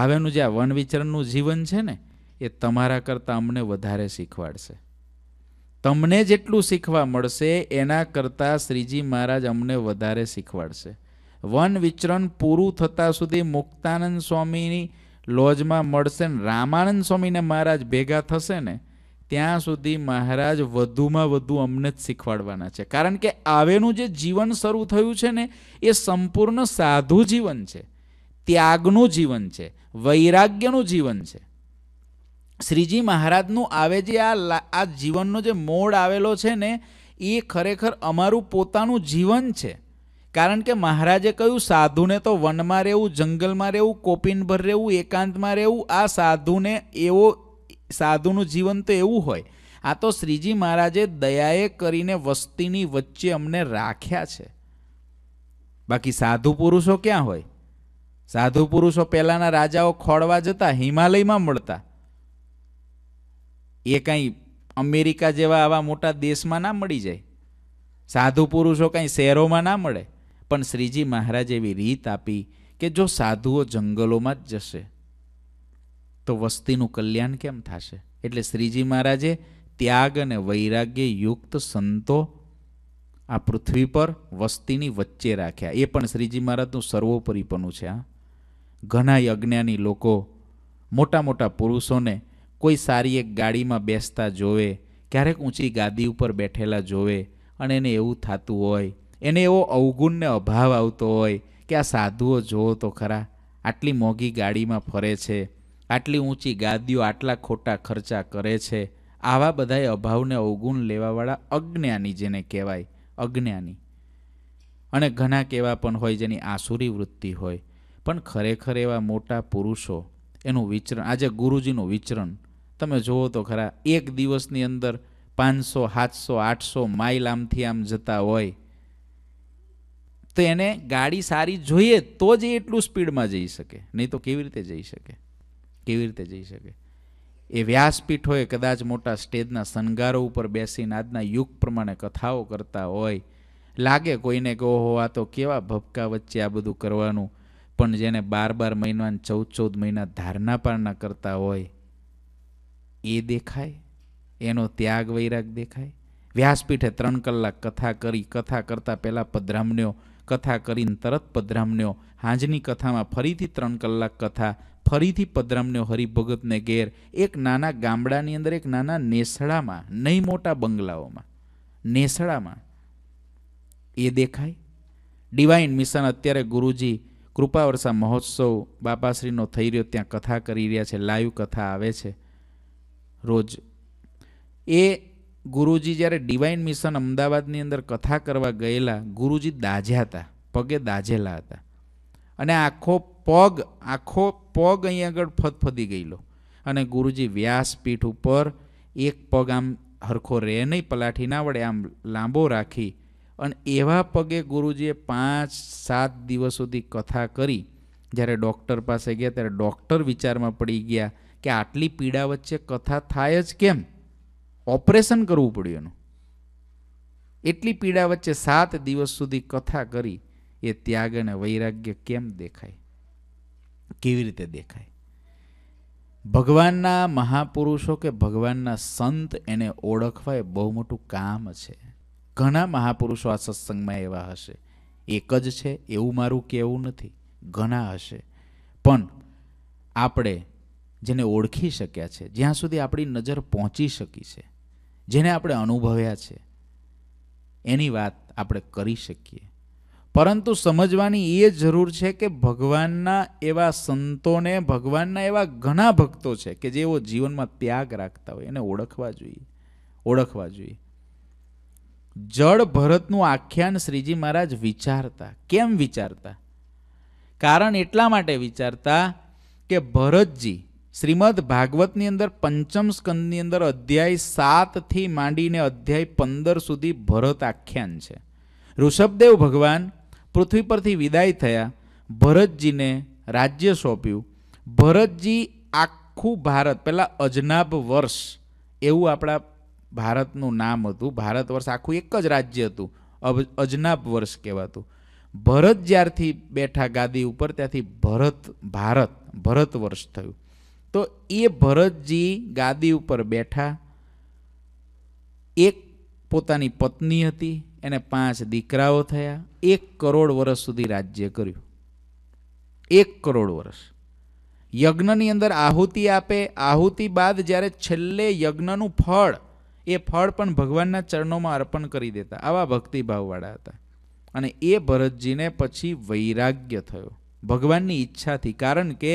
હવેનું જે આ વન વિચરણનું જીવન છે ને એ તમારા કરતાં અમને વધારે શીખવાડશે તમને જેટલું શીખવા મળશે એના કરતાં શ્રીજી મહારાજ અમને વધારે શીખવાડશે વન વિચરણ પૂરું થતાં સુધી મુક્તાનંદ સ્વામીની લોજમાં મળશે ને રામાનંદ સ્વામીને મહારાજ ભેગા થશે ને ત્યાં સુધી મહારાજ વધુમાં વધુ અમને જ શીખવાડવાના છે કારણ કે આવેનું જે જીવન શરૂ થયું છે ને એ સંપૂર્ણ સાધુ જીવન છે ત્યાગનું જીવન છે વૈરાગ્યનું જીવન છે શ્રીજી મહારાજનું આવે જે આ આ જીવનનો જે મોડ આવેલો છે ને એ ખરેખર અમારું પોતાનું જીવન છે કારણ કે મહારાજે કહ્યું સાધુને તો વનમાં રહેવું જંગલમાં રહેવું કોપિનભર રહેવું એકાંતમાં રહેવું આ સાધુને એવો સાધુનું જીવન તો એવું હોય આ તો શ્રીજી મહારાજે દયાએ કરીને વસ્તીની વચ્ચે અમને રાખ્યા છે બાકી સાધુ પુરુષો ક્યાં હોય સાધુ પુરુષો પહેલાના રાજાઓ ખોળવા જતા હિમાલયમાં મળતા એ કંઈ અમેરિકા જેવા આવા મોટા દેશમાં ના મળી જાય સાધુ પુરુષો કંઈ શહેરોમાં ના મળે પણ શ્રીજી મહારાજ એવી રીત આપી કે જો સાધુઓ જંગલોમાં જ જશે તો વસ્તીનું કલ્યાણ કેમ થશે એટલે શ્રીજી મહારાજે ત્યાગ અને વૈરાગ્ય યુક્ત સંતો આ પૃથ્વી પર વસ્તીની વચ્ચે રાખ્યા એ પણ શ્રીજી મહારાજનું સર્વોપરીપણું છે હા ઘણા યજ્ઞાની લોકો મોટા મોટા પુરુષોને કોઈ સારી એક ગાડીમાં બેસતા જોવે ક્યારેક ઊંચી ગાદી ઉપર બેઠેલા જોવે અને એને એવું થતું હોય એને એવો અવગુણને અભાવ આવતો હોય કે આ સાધુઓ જોવો તો ખરા આટલી મોંઘી ગાડીમાં ફરે છે આટલી ઊંચી ગાદીઓ આટલા ખોટા ખર્ચા કરે છે આવા બધાએ અભાવને અવગુણ લેવાવાળા અજ્ઞાની જેને કહેવાય અજ્ઞાની અને ઘણા કેવા પણ હોય જેની આસુરી વૃત્તિ હોય પણ ખરેખર એવા મોટા પુરુષો એનું વિચરણ આજે ગુરુજીનું વિચરણ તમે જુઓ તો ખરા એક દિવસની અંદર પાંચસો સાતસો આઠસો માઇલ આમથી આમ જતા હોય તો એને ગાડી સારી જોઈએ તો જ એટલું સ્પીડમાં જઈ શકે નહીં તો કેવી રીતે જઈ શકે કેવી રીતે જઈ શકે એ વ્યાસપીઠ હોય કદાચ મોટા સ્ટેજના શણગારો ઉપર બેસીને આજના યુગ પ્રમાણે કથાઓ કરતા હોય લાગે કોઈને કે ઓહો આ તો કેવા ભપકા વચ્ચે આ બધું કરવાનું પણ જેને બાર બાર મહિના ચૌદ ચૌદ મહિના ધારના પારના કરતા હોય એ દેખાય એનો ત્યાગ વૈરાગ દેખાય વ્યાસપીઠે ત્રણ કલાક કથા કરી કથા કરતાં પહેલાં પધરામણ્યો કથા કરીને તરત પધરામણ્યો હાંજની કથામાં ફરીથી ત્રણ કલાક કથા ફરીથી પધરામણ્યો હરિભગતને ઘેર એક નાના ગામડાની અંદર એક નાના નેસડામાં નહીં મોટા બંગલાઓમાં નેસડામાં એ દેખાય ડિવાઇન મિશન અત્યારે ગુરુજી કૃપાવરસા મહોત્સવ બાપાશ્રીનો થઈ રહ્યો ત્યાં કથા કરી રહ્યા છે લાઈવ કથા આવે છે રોજ એ ગુરુજી જ્યારે ડિવાઇન મિશન અમદાવાદની અંદર કથા કરવા ગયેલા ગુરુજી દાઝ્યા હતા પગે દાઝેલા હતા અને આખો પગ આખો પગ અહીં આગળ ફદફદી ગયેલો અને ગુરુજી વ્યાસપીઠ ઉપર એક પગ આમ હરખો રહે નહીં પલાઠી ના વડે આમ લાંબો રાખી અને એવા પગે ગુરુજીએ પાંચ સાત દિવસ સુધી કથા કરી જ્યારે ડૉક્ટર પાસે ગયા ત્યારે ડૉક્ટર વિચારમાં પડી ગયા કે આટલી પીડા વચ્ચે કથા થાય જ કેમ ઓપરેશન કરવું પડ્યું એનું એટલી પીડા વચ્ચે સાત દિવસ સુધી કથા કરી એ ત્યાગ અને વૈરાગ્ય કેમ દેખાય કેવી રીતે દેખાય ભગવાનના મહાપુરુષો કે ભગવાનના સંત એને ઓળખવા એ બહુ મોટું કામ છે ઘણા મહાપુરુષો આ સત્સંગમાં એવા હશે એક જ છે એવું મારું કહેવું નથી ઘણા હશે પણ આપણે જેને ઓળખી શક્યા છે જ્યાં સુધી આપણી નજર પહોંચી શકી છે જેને આપણે અનુભવ્યા છે એની વાત આપણે કરી શકીએ પરંતુ સમજવાની એ જરૂર છે કે ભગવાનના એવા સંતોને ભગવાનના એવા ઘણા ભક્તો છે કે જેઓ જીવનમાં ત્યાગ રાખતા હોય એને ઓળખવા જોઈએ ઓળખવા જોઈએ જળ ભરતનું આખ્યાન શ્રીજી મહારાજ વિચારતા કેમ વિચારતા કારણ એટલા માટે વિચારતા કે ભરતજી શ્રીમદ ભાગવતની અંદર પંચમ સ્કંદની અંદર અધ્યાય સાતથી માંડીને અધ્યાય પંદર સુધી ભરત આખ્યાન છે ઋષભદેવ ભગવાન પૃથ્વી પરથી વિદાય થયા ભરતજીને રાજ્ય સોંપ્યું ભરતજી આખું ભારત પહેલાં અજનાબ વર્ષ એવું આપણા ભારતનું નામ હતું ભારત વર્ષ આખું એક જ રાજ્ય હતું અજનાબ વર્ષ કહેવાતું ભરત જ્યારથી બેઠા ગાદી ઉપર ત્યાંથી ભરત ભારત ભરત વર્ષ થયું તો એ ભરતજી ગાદી ઉપર બેઠા એક પોતાની પત્ની હતી એને પાંચ દીકરાઓ થયા એક કરોડ વર્ષ સુધી રાજ્ય કર્યું એક કરોડ વર્ષ યજ્ઞની અંદર આહુતિ આપે આહુતિ બાદ જ્યારે છેલ્લે યજ્ઞનું ફળ એ ફળ પણ ભગવાનના ચરણોમાં અર્પણ કરી દેતા આવા ભક્તિભાવવાળા હતા અને એ ભરતજીને પછી વૈરાગ્ય થયો ભગવાનની ઈચ્છાથી કારણ કે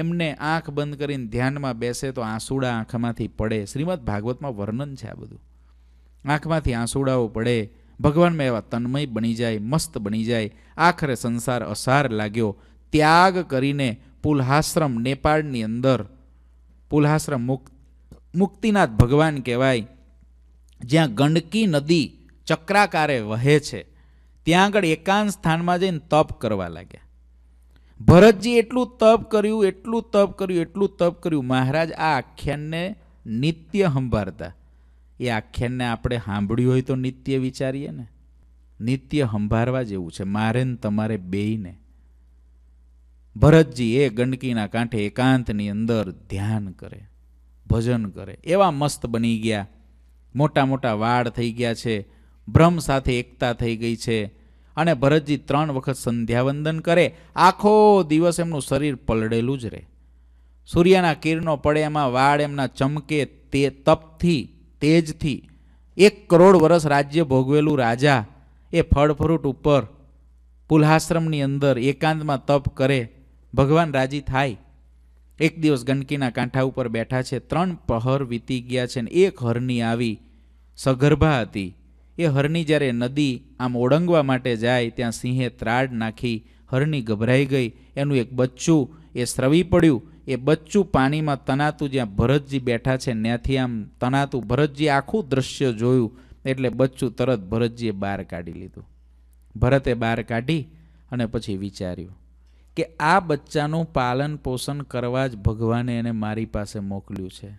એમને આંખ બંધ કરીને ધ્યાનમાં બેસે તો આંસુડા આંખમાંથી પડે શ્રીમદ ભાગવતમાં વર્ણન છે આ બધું આંખમાંથી આંસુડાઓ પડે ભગવાનમાં એવા તન્મય બની જાય મસ્ત બની જાય આખરે સંસાર અસાર લાગ્યો ત્યાગ કરીને પુલહાશ્રમ નેપાળની અંદર પુલહાશ્રમ મુક્તિનાથ ભગવાન કહેવાય જ્યાં ગંડકી નદી ચક્રાકારે વહે છે ત્યાં આગળ એકાંત સ્થાનમાં જઈને તપ કરવા લાગ્યા ભરતજી એટલું તપ કર્યું એટલું તપ કર્યું એટલું તપ કર્યું મહારાજ આ આખ્યાનને નિત્ય સંભાળતા એ આખ્યાનને આપણે સાંભળ્યું હોય તો નિત્ય વિચારીએ ને નિત્ય સંભાળવા જેવું છે મારે ને તમારે બેયને ભરતજી એ ગંડકીના કાંઠે એકાંતની અંદર ધ્યાન કરે ભજન કરે એવા મસ્ત બની ગયા મોટા મોટા વાળ થઈ ગયા છે ભ્રમ સાથે એકતા થઈ ગઈ છે અને ભરતજી ત્રણ વખત સંધ્યાવંદન કરે આખો દિવસ એમનું શરીર પલળેલું જ રહે સૂર્યના કિરણો પડે એમાં વાળ એમના ચમકે તે તપથી તેજથી એક કરોડ વર્ષ રાજ્ય ભોગવેલું રાજા એ ફળફ્રુટ ઉપર પુલ્હાશ્રમની અંદર એકાંતમાં તપ કરે ભગવાન રાજી થાય એક દિવસ ગંડકીના કાંઠા ઉપર બેઠા છે ત્રણ પહર વીતી ગયા છે ને એક હરની આવી સગર્ભા હતી એ હરની જ્યારે નદી આમ ઓળંગવા માટે જાય ત્યાં સિંહે ત્રાડ નાખી હરની ગભરાઈ ગઈ એનું એક બચ્ચું એ સ્રવી પડ્યું એ બચ્ચું પાણીમાં તનાતું જ્યાં ભરતજી બેઠા છે ત્યાંથી આમ તનાતું ભરતજી આખું દ્રશ્ય જોયું એટલે બચ્ચું તરત ભરતજીએ બહાર કાઢી લીધું ભરતે બહાર કાઢી અને પછી વિચાર્યું કે આ બચ્ચાનું પાલન પોષણ કરવા જ ભગવાને એને મારી પાસે મોકલ્યું છે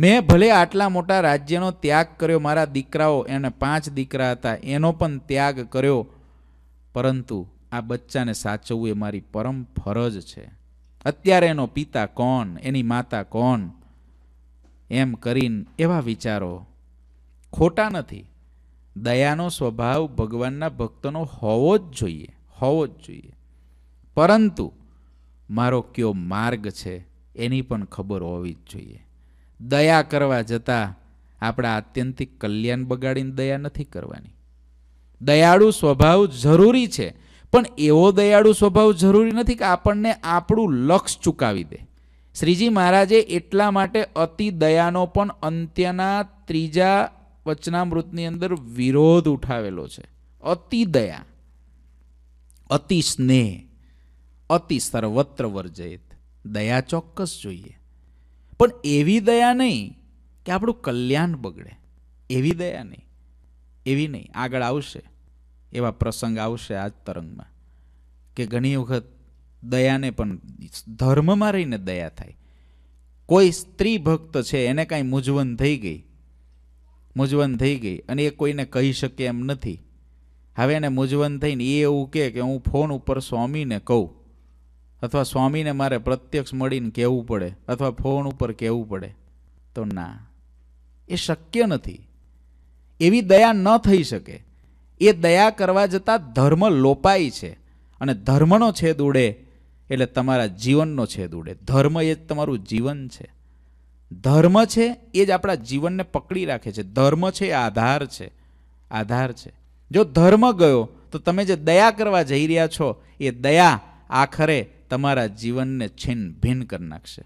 મેં ભલે આટલા મોટા રાજ્યનો ત્યાગ કર્યો મારા દીકરાઓ એને પાંચ દીકરા હતા એનો પણ ત્યાગ કર્યો પરંતુ આ બચ્ચાને સાચવવું એ મારી પરમ ફરજ છે અત્યારે એનો પિતા કોણ એની માતા કોણ એમ કરીને એવા વિચારો ખોટા નથી દયાનો સ્વભાવ ભગવાનના ભક્તોનો હોવો જ જોઈએ હોવો જ જોઈએ પરંતુ મારો કયો માર્ગ છે એની પણ ખબર હોવી જ જોઈએ દયા કરવા જતાં આપણા આત્યંતિક કલ્યાણ બગાડીને દયા નથી કરવાની દયાળુ સ્વભાવ જરૂરી છે પણ એવો દયાળુ સ્વભાવ જરૂરી નથી કે આપણને આપણું લક્ષ ચૂકાવી દે શ્રીજી મહારાજે એટલા માટે અતિ દયાનો પણ અંત્યના ત્રીજા વચનામૃતની અંદર વિરોધ ઉઠાવેલો છે અતિ દયા અતિ સ્નેહ અતિ સર્વત્ર વર્જયિત દયા ચોક્કસ જોઈએ પણ એવી દયા નહીં કે આપણું કલ્યાણ બગડે એવી દયા નહીં એવી નહીં આગળ આવશે એવા પ્રસંગ આવશે આજ તરંગમાં કે ઘણી વખત દયાને પણ ધર્મમાં રહીને દયા થાય કોઈ સ્ત્રી ભક્ત છે એને કાંઈ મૂંઝવણ થઈ ગઈ મૂંઝવણ થઈ ગઈ અને એ કોઈને કહી શકે એમ નથી હવે એને મૂંઝવણ થઈને એ એવું કહે કે હું ફોન ઉપર સ્વામીને કહું અથવા સ્વામીને મારે પ્રત્યક્ષ મળીને કહેવું પડે અથવા ફોન ઉપર કહેવું પડે તો ના એ શક્ય નથી એવી દયા ન થઈ શકે એ દયા કરવા જતાં ધર્મ લોપાય છે અને ધર્મનો છેદ ઉડે એટલે તમારા જીવનનો છેદ ઉડે ધર્મ એ જ તમારું જીવન છે ધર્મ છે એ જ આપણા જીવનને પકડી રાખે છે ધર્મ છે એ આધાર છે આધાર છે જો ધર્મ ગયો તો તમે જે દયા કરવા જઈ રહ્યા છો એ દયા આખરે તમારા જીવનને છિન્ન ભિન્ન કરી નાખશે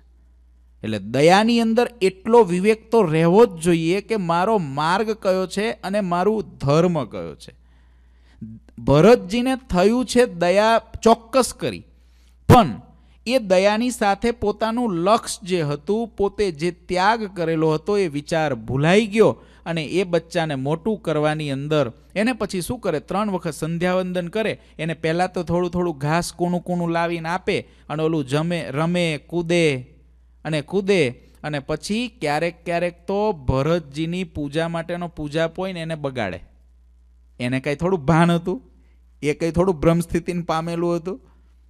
એટલે દયાની અંદર એટલો વિવેક તો રહેવો જ જોઈએ કે મારો માર્ગ કયો છે અને મારું ધર્મ કયો છે ભરતજીને થયું છે દયા ચોક્કસ કરી પણ એ દયાની સાથે પોતાનું લક્ષ જે હતું પોતે જે ત્યાગ કરેલો હતો એ વિચાર ભૂલાઈ ગયો અને એ બચ્ચાને મોટું કરવાની અંદર એને પછી શું કરે ત્રણ વખત સંધ્યાવંદન કરે એને પહેલાં તો થોડું થોડું ઘાસ કૂણું કૂણું લાવીને આપે અને ઓલું જમે રમે કૂદે અને કૂદે અને પછી ક્યારેક ક્યારેક તો ભરતજીની પૂજા માટેનો પૂજા પોઈન્ટ એને બગાડે એને કંઈ થોડું ભાન હતું એ કંઈ થોડું ભ્રમસ્થિતિને પામેલું હતું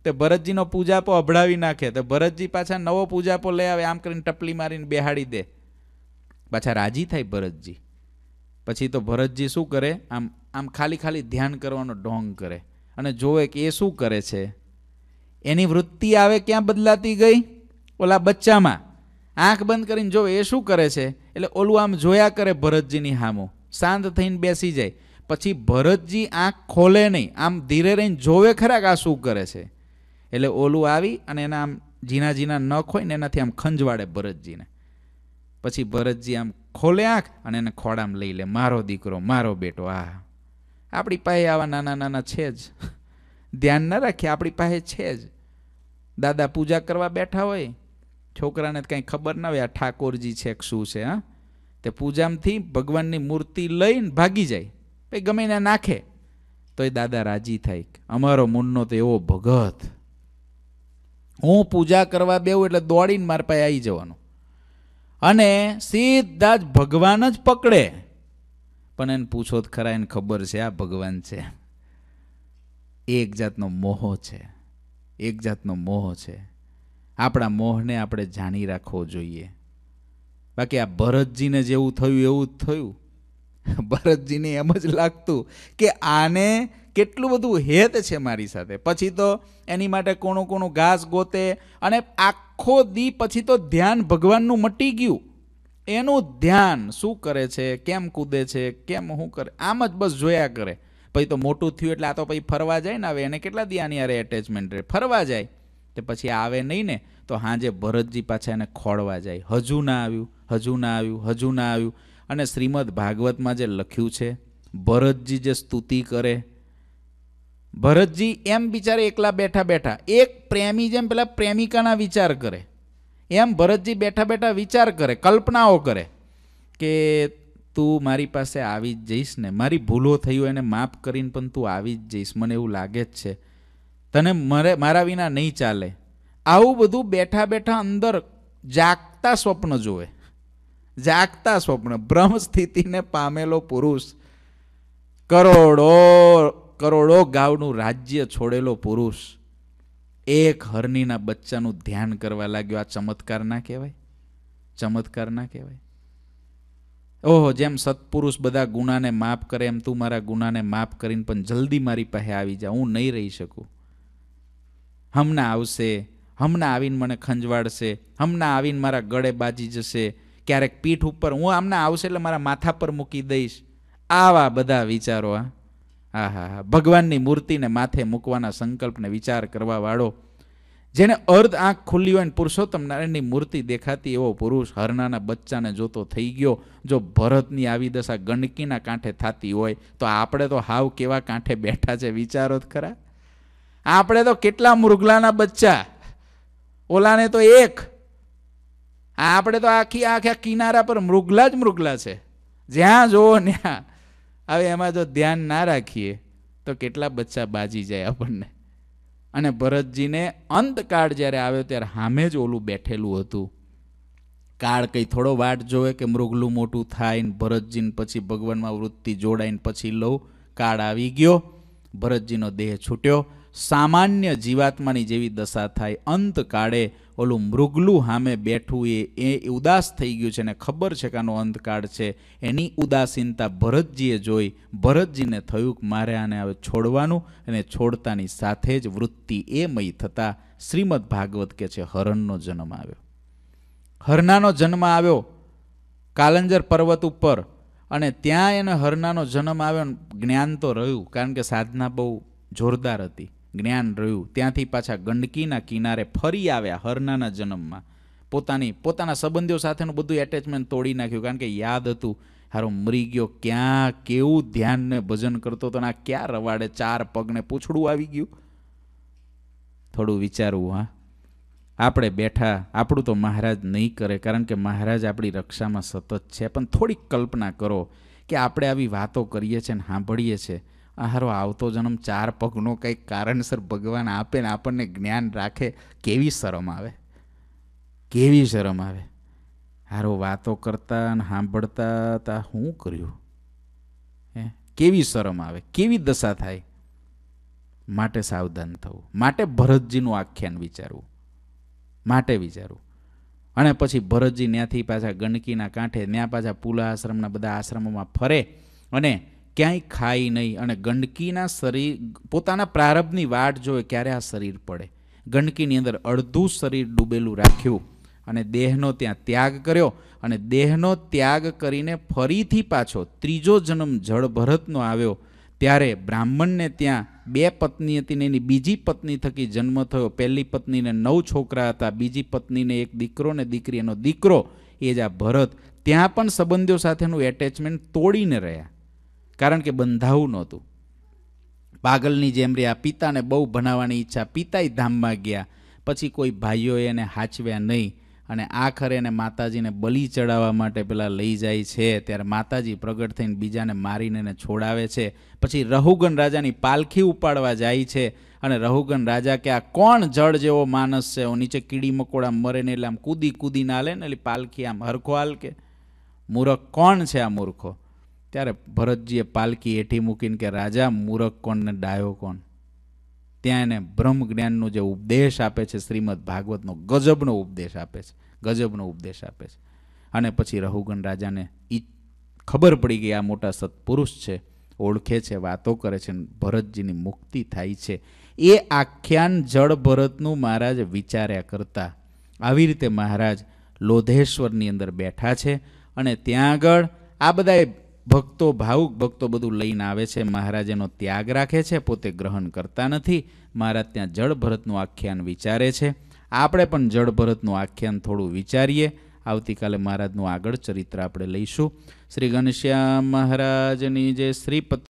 તે ભરતજીનો પૂજાપો અભડાવી નાખે તો ભરતજી પાછા નવો પૂજાપો લઈ આવે આમ કરીને ટપલી મારીને બેહાડી દે પાછા રાજી થાય ભરતજી પછી તો ભરતજી શું કરે આમ આમ ખાલી ખાલી ધ્યાન કરવાનો ઢોંગ કરે અને જોવે કે એ શું કરે છે એની વૃત્તિ આવે ક્યાં બદલાતી ગઈ ઓલા બચ્ચામાં આંખ બંધ કરીને જોવે એ શું કરે છે એટલે ઓલું આમ જોયા કરે ભરતજીની હામો શાંત થઈને બેસી જાય પછી ભરતજી આંખ ખોલે નહીં આમ ધીરે રહીને જોવે ખરાક આ શું કરે છે એટલે ઓલું આવી અને એના આમ ઝીણા ઝીણા નખ હોય ને એનાથી આમ ખંજવાડે ભરતજીને પછી ભરતજી આમ ખોલે આંખ અને એને ખોડામ લઈ લે મારો દીકરો મારો બેટો આ આપણી પાસે આવા નાના નાના છે જ ધ્યાન ના રાખીએ આપણી પાસે છે જ દાદા પૂજા કરવા બેઠા હોય છોકરાને કંઈ ખબર ના હોય આ ઠાકોરજી છે શું છે હા તે પૂજામાંથી ભગવાનની મૂર્તિ લઈને ભાગી જાય ભાઈ ગમે એને નાખે તો એ દાદા રાજી થાય અમારો મુન્નો તો એવો ભગત હું પૂજા કરવા બેઉં એટલે દોડીને મારા પાસે આવી જવાનું અને સીધા જ ભગવાન જ પકડે પણ એને પૂછો જ ખરા એને ખબર છે આ ભગવાન છે એક જાતનો મોહ છે એક જાતનો મોહ છે આપણા મોહને આપણે જાણી રાખવો જોઈએ બાકી આ ભરતજીને જેવું થયું એવું જ થયું ભરતજીને એમ જ લાગતું કે આને કેટલું બધું હેત છે મારી સાથે પછી તો એની માટે કોણું કોણું ઘાસ ગોતે અને આખો દી પછી તો ધ્યાન ભગવાનનું મટી ગયું એનું ધ્યાન શું કરે છે કેમ કૂદે છે કેમ શું કરે આમ જ બસ જોયા કરે પછી તો મોટું થયું એટલે આ તો પછી ફરવા જાય ને હવે એને કેટલા દી અરે યારે એટેચમેન્ટ રહે ફરવા જાય તે પછી આવે નહીં ને તો હાજે ભરતજી પાછા એને ખોળવા જાય હજુ ના આવ્યું હજુ ના આવ્યું હજુ ના આવ્યું અને શ્રીમદ ભાગવતમાં જે લખ્યું છે ભરતજી જે સ્તુતિ કરે ભરતજી એમ બિચારે એકલા બેઠા બેઠા એક પ્રેમી જેમ પેલા પ્રેમિકાના વિચાર કરે એમ ભરતજી બેઠા બેઠા વિચાર કરે કલ્પનાઓ કરે કે તું મારી પાસે આવી જ જઈશ ને મારી ભૂલો થઈ હોય એને માફ કરીને પણ તું આવી જ જઈશ મને એવું લાગે જ છે તને મારે મારા વિના નહીં ચાલે આવું બધું બેઠા બેઠા અંદર જાગતા સ્વપ્ન જોવે જાગતા સ્વપ્ન બ્રહ્મ સ્થિતિને પામેલો પુરુષ કરોડો કરોડો ગાવનું રાજ્ય છોડેલો પુરુષ એક હરણીના બચ્ચાનું ધ્યાન કરવા લાગ્યો આ ચમત્કાર ના કહેવાય ચમત્કાર ના કહેવાય ઓહો જેમ સત્પુરુષ બધા ગુનાને માફ કરે એમ તું મારા ગુનાને માફ કરીને પણ જલ્દી મારી પાસે આવી જા હું નહીં રહી શકું હમણાં આવશે હમણાં આવીને મને ખંજવાડશે હમણાં આવીને મારા ગળે બાજી જશે ક્યારેક પીઠ ઉપર હું હમણાં આવશે એટલે મારા માથા પર મૂકી દઈશ આવા બધા વિચારો આ હા હા હા ભગવાનની મૂર્તિને માથે મૂકવાના સંકલ્પને વિચાર કરવા વાળો જેને અર્ધ આંખ ખુલ્લી હોય ને પુરુષોત્તમ નારાયણની મૂર્તિ દેખાતી એવો પુરુષ હરણાના બચ્ચાને જોતો થઈ ગયો જો ભરતની આવી દશા ગંડકીના કાંઠે થતી હોય તો આપણે તો હાવ કેવા કાંઠે બેઠા છે વિચારો જ ખરા આપણે તો કેટલા મૃગલાના બચ્ચા ઓલાને તો એક આપણે તો આખી આખા કિનારા પર મૃગલા જ મૃગલા છે જ્યાં જોવો ત્યાં હવે એમાં જો ધ્યાન ના રાખીએ તો કેટલા બચ્ચા બાજી જાય આપણને અને ભરતજીને અંતકાળ જ્યારે આવ્યો ત્યારે સામે જ ઓલું બેઠેલું હતું કાળ કંઈ થોડો વાટ જોવે કે મૃગલું મોટું થાય ને ભરતજીને પછી ભગવાનમાં વૃત્તિ જોડાઈને પછી લઉં કાળ આવી ગયો ભરતજીનો દેહ છૂટ્યો સામાન્ય જીવાત્માની જેવી દશા થાય અંતકાળે ઓલું મૃગલું સામે બેઠું એ એ ઉદાસ થઈ ગયું છે અને ખબર છે કે આનો અંતકાળ છે એની ઉદાસીનતા ભરતજીએ જોઈ ભરતજીને થયું કે મારે આને હવે છોડવાનું અને છોડતાની સાથે જ વૃત્તિ એ મય થતાં શ્રીમદ ભાગવત કે છે હરણનો જન્મ આવ્યો હરનાનો જન્મ આવ્યો કાલંજર પર્વત ઉપર અને ત્યાં એને હરનાનો જન્મ આવ્યો જ્ઞાન તો રહ્યું કારણ કે સાધના બહુ જોરદાર હતી જ્ઞાન રહ્યું ત્યાંથી પાછા ગંડકીના કિનારે ફરી આવ્યા હરનાના જન્મમાં પોતાની પોતાના સંબંધીઓ સાથેનું બધું એટેચમેન્ટ તોડી નાખ્યું કારણ કે યાદ હતું હારો મરી ગયો ક્યાં કેવું ધ્યાનને ભજન કરતો હતો આ ક્યાં રવાડે ચાર પગને પૂછડું આવી ગયું થોડું વિચારવું હા આપણે બેઠા આપણું તો મહારાજ નહીં કરે કારણ કે મહારાજ આપણી રક્ષામાં સતત છે પણ થોડીક કલ્પના કરો કે આપણે આવી વાતો કરીએ છીએ ને સાંભળીએ છીએ આ હારો આવતો જન્મ ચાર પગનો કંઈક કારણસર ભગવાન આપે ને આપણને જ્ઞાન રાખે કેવી શરમ આવે કેવી શરમ આવે હારો વાતો કરતા અને સાંભળતા તા શું કર્યું હે કેવી શરમ આવે કેવી દશા થાય માટે સાવધાન થવું માટે ભરતજીનું આખ્યાન વિચારવું માટે વિચારવું અને પછી ભરતજી ત્યાંથી પાછા ગંડકીના કાંઠે ત્યાં પાછા પુલા આશ્રમના બધા આશ્રમોમાં ફરે અને ક્યાંય ખાય નહીં અને ગંડકીના શરીર પોતાના પ્રારબ્ધની વાટ જોવે ક્યારે આ શરીર પડે ગંડકીની અંદર અડધું શરીર ડૂબેલું રાખ્યું અને દેહનો ત્યાં ત્યાગ કર્યો અને દેહનો ત્યાગ કરીને ફરીથી પાછો ત્રીજો જન્મ જળભરતનો આવ્યો ત્યારે બ્રાહ્મણને ત્યાં બે પત્ની હતી ને એની બીજી પત્ની થકી જન્મ થયો પહેલી પત્નીને નવ છોકરા હતા બીજી પત્નીને એક દીકરો ને દીકરી એનો દીકરો એ જ આ ભરત ત્યાં પણ સંબંધીઓ સાથેનું એટેચમેન્ટ તોડીને રહ્યા કારણ કે બંધાવું નહોતું પાગલની જેમ રહ્યા પિતાને બહુ ભણાવવાની ઈચ્છા પિતાય ધામમાં ગયા પછી કોઈ ભાઈઓએ એને હાચવ્યા નહીં અને આખરે એને માતાજીને બલી ચડાવવા માટે પેલા લઈ જાય છે ત્યારે માતાજી પ્રગટ થઈને બીજાને મારીને એને છોડાવે છે પછી રહુગન રાજાની પાલખી ઉપાડવા જાય છે અને રહુગન રાજા કે આ કોણ જળ જેવો માણસ છે નીચે કીડી મકોડા મરે ને એટલે આમ કૂદી કૂદીને ના લે ને એટલે પાલખી આમ હરખો હાલ કે મૂરખ કોણ છે આ મૂર્ખો ત્યારે ભરતજીએ પાલકી એઠી મૂકીને કે રાજા મૂરખ કોણ ને ડાયો કોણ ત્યાં એને બ્રહ્મ જ્ઞાનનું જે ઉપદેશ આપે છે શ્રીમદ ભાગવતનો ગજબનો ઉપદેશ આપે છે ગજબનો ઉપદેશ આપે છે અને પછી રહુગણ રાજાને ઈ ખબર પડી ગઈ આ મોટા સત્પુરુષ છે ઓળખે છે વાતો કરે છે ભરતજીની મુક્તિ થાય છે એ આખ્યાન જળ ભરતનું મહારાજ વિચાર્યા કરતા આવી રીતે મહારાજ લોધેશ્વરની અંદર બેઠા છે અને ત્યાં આગળ આ બધા ભક્તો ભાવુક ભક્તો બધું લઈને આવે છે મહારાજ ત્યાગ રાખે છે પોતે ગ્રહણ કરતા નથી મહારાજ ત્યાં જળભરતનું આખ્યાન વિચારે છે આપણે પણ જળભરતનું આખ્યાન થોડું વિચારીએ આવતીકાલે મહારાજનું આગળ ચરિત્ર આપણે લઈશું શ્રી ઘનશ્યામ મહારાજની જે શ્રીપત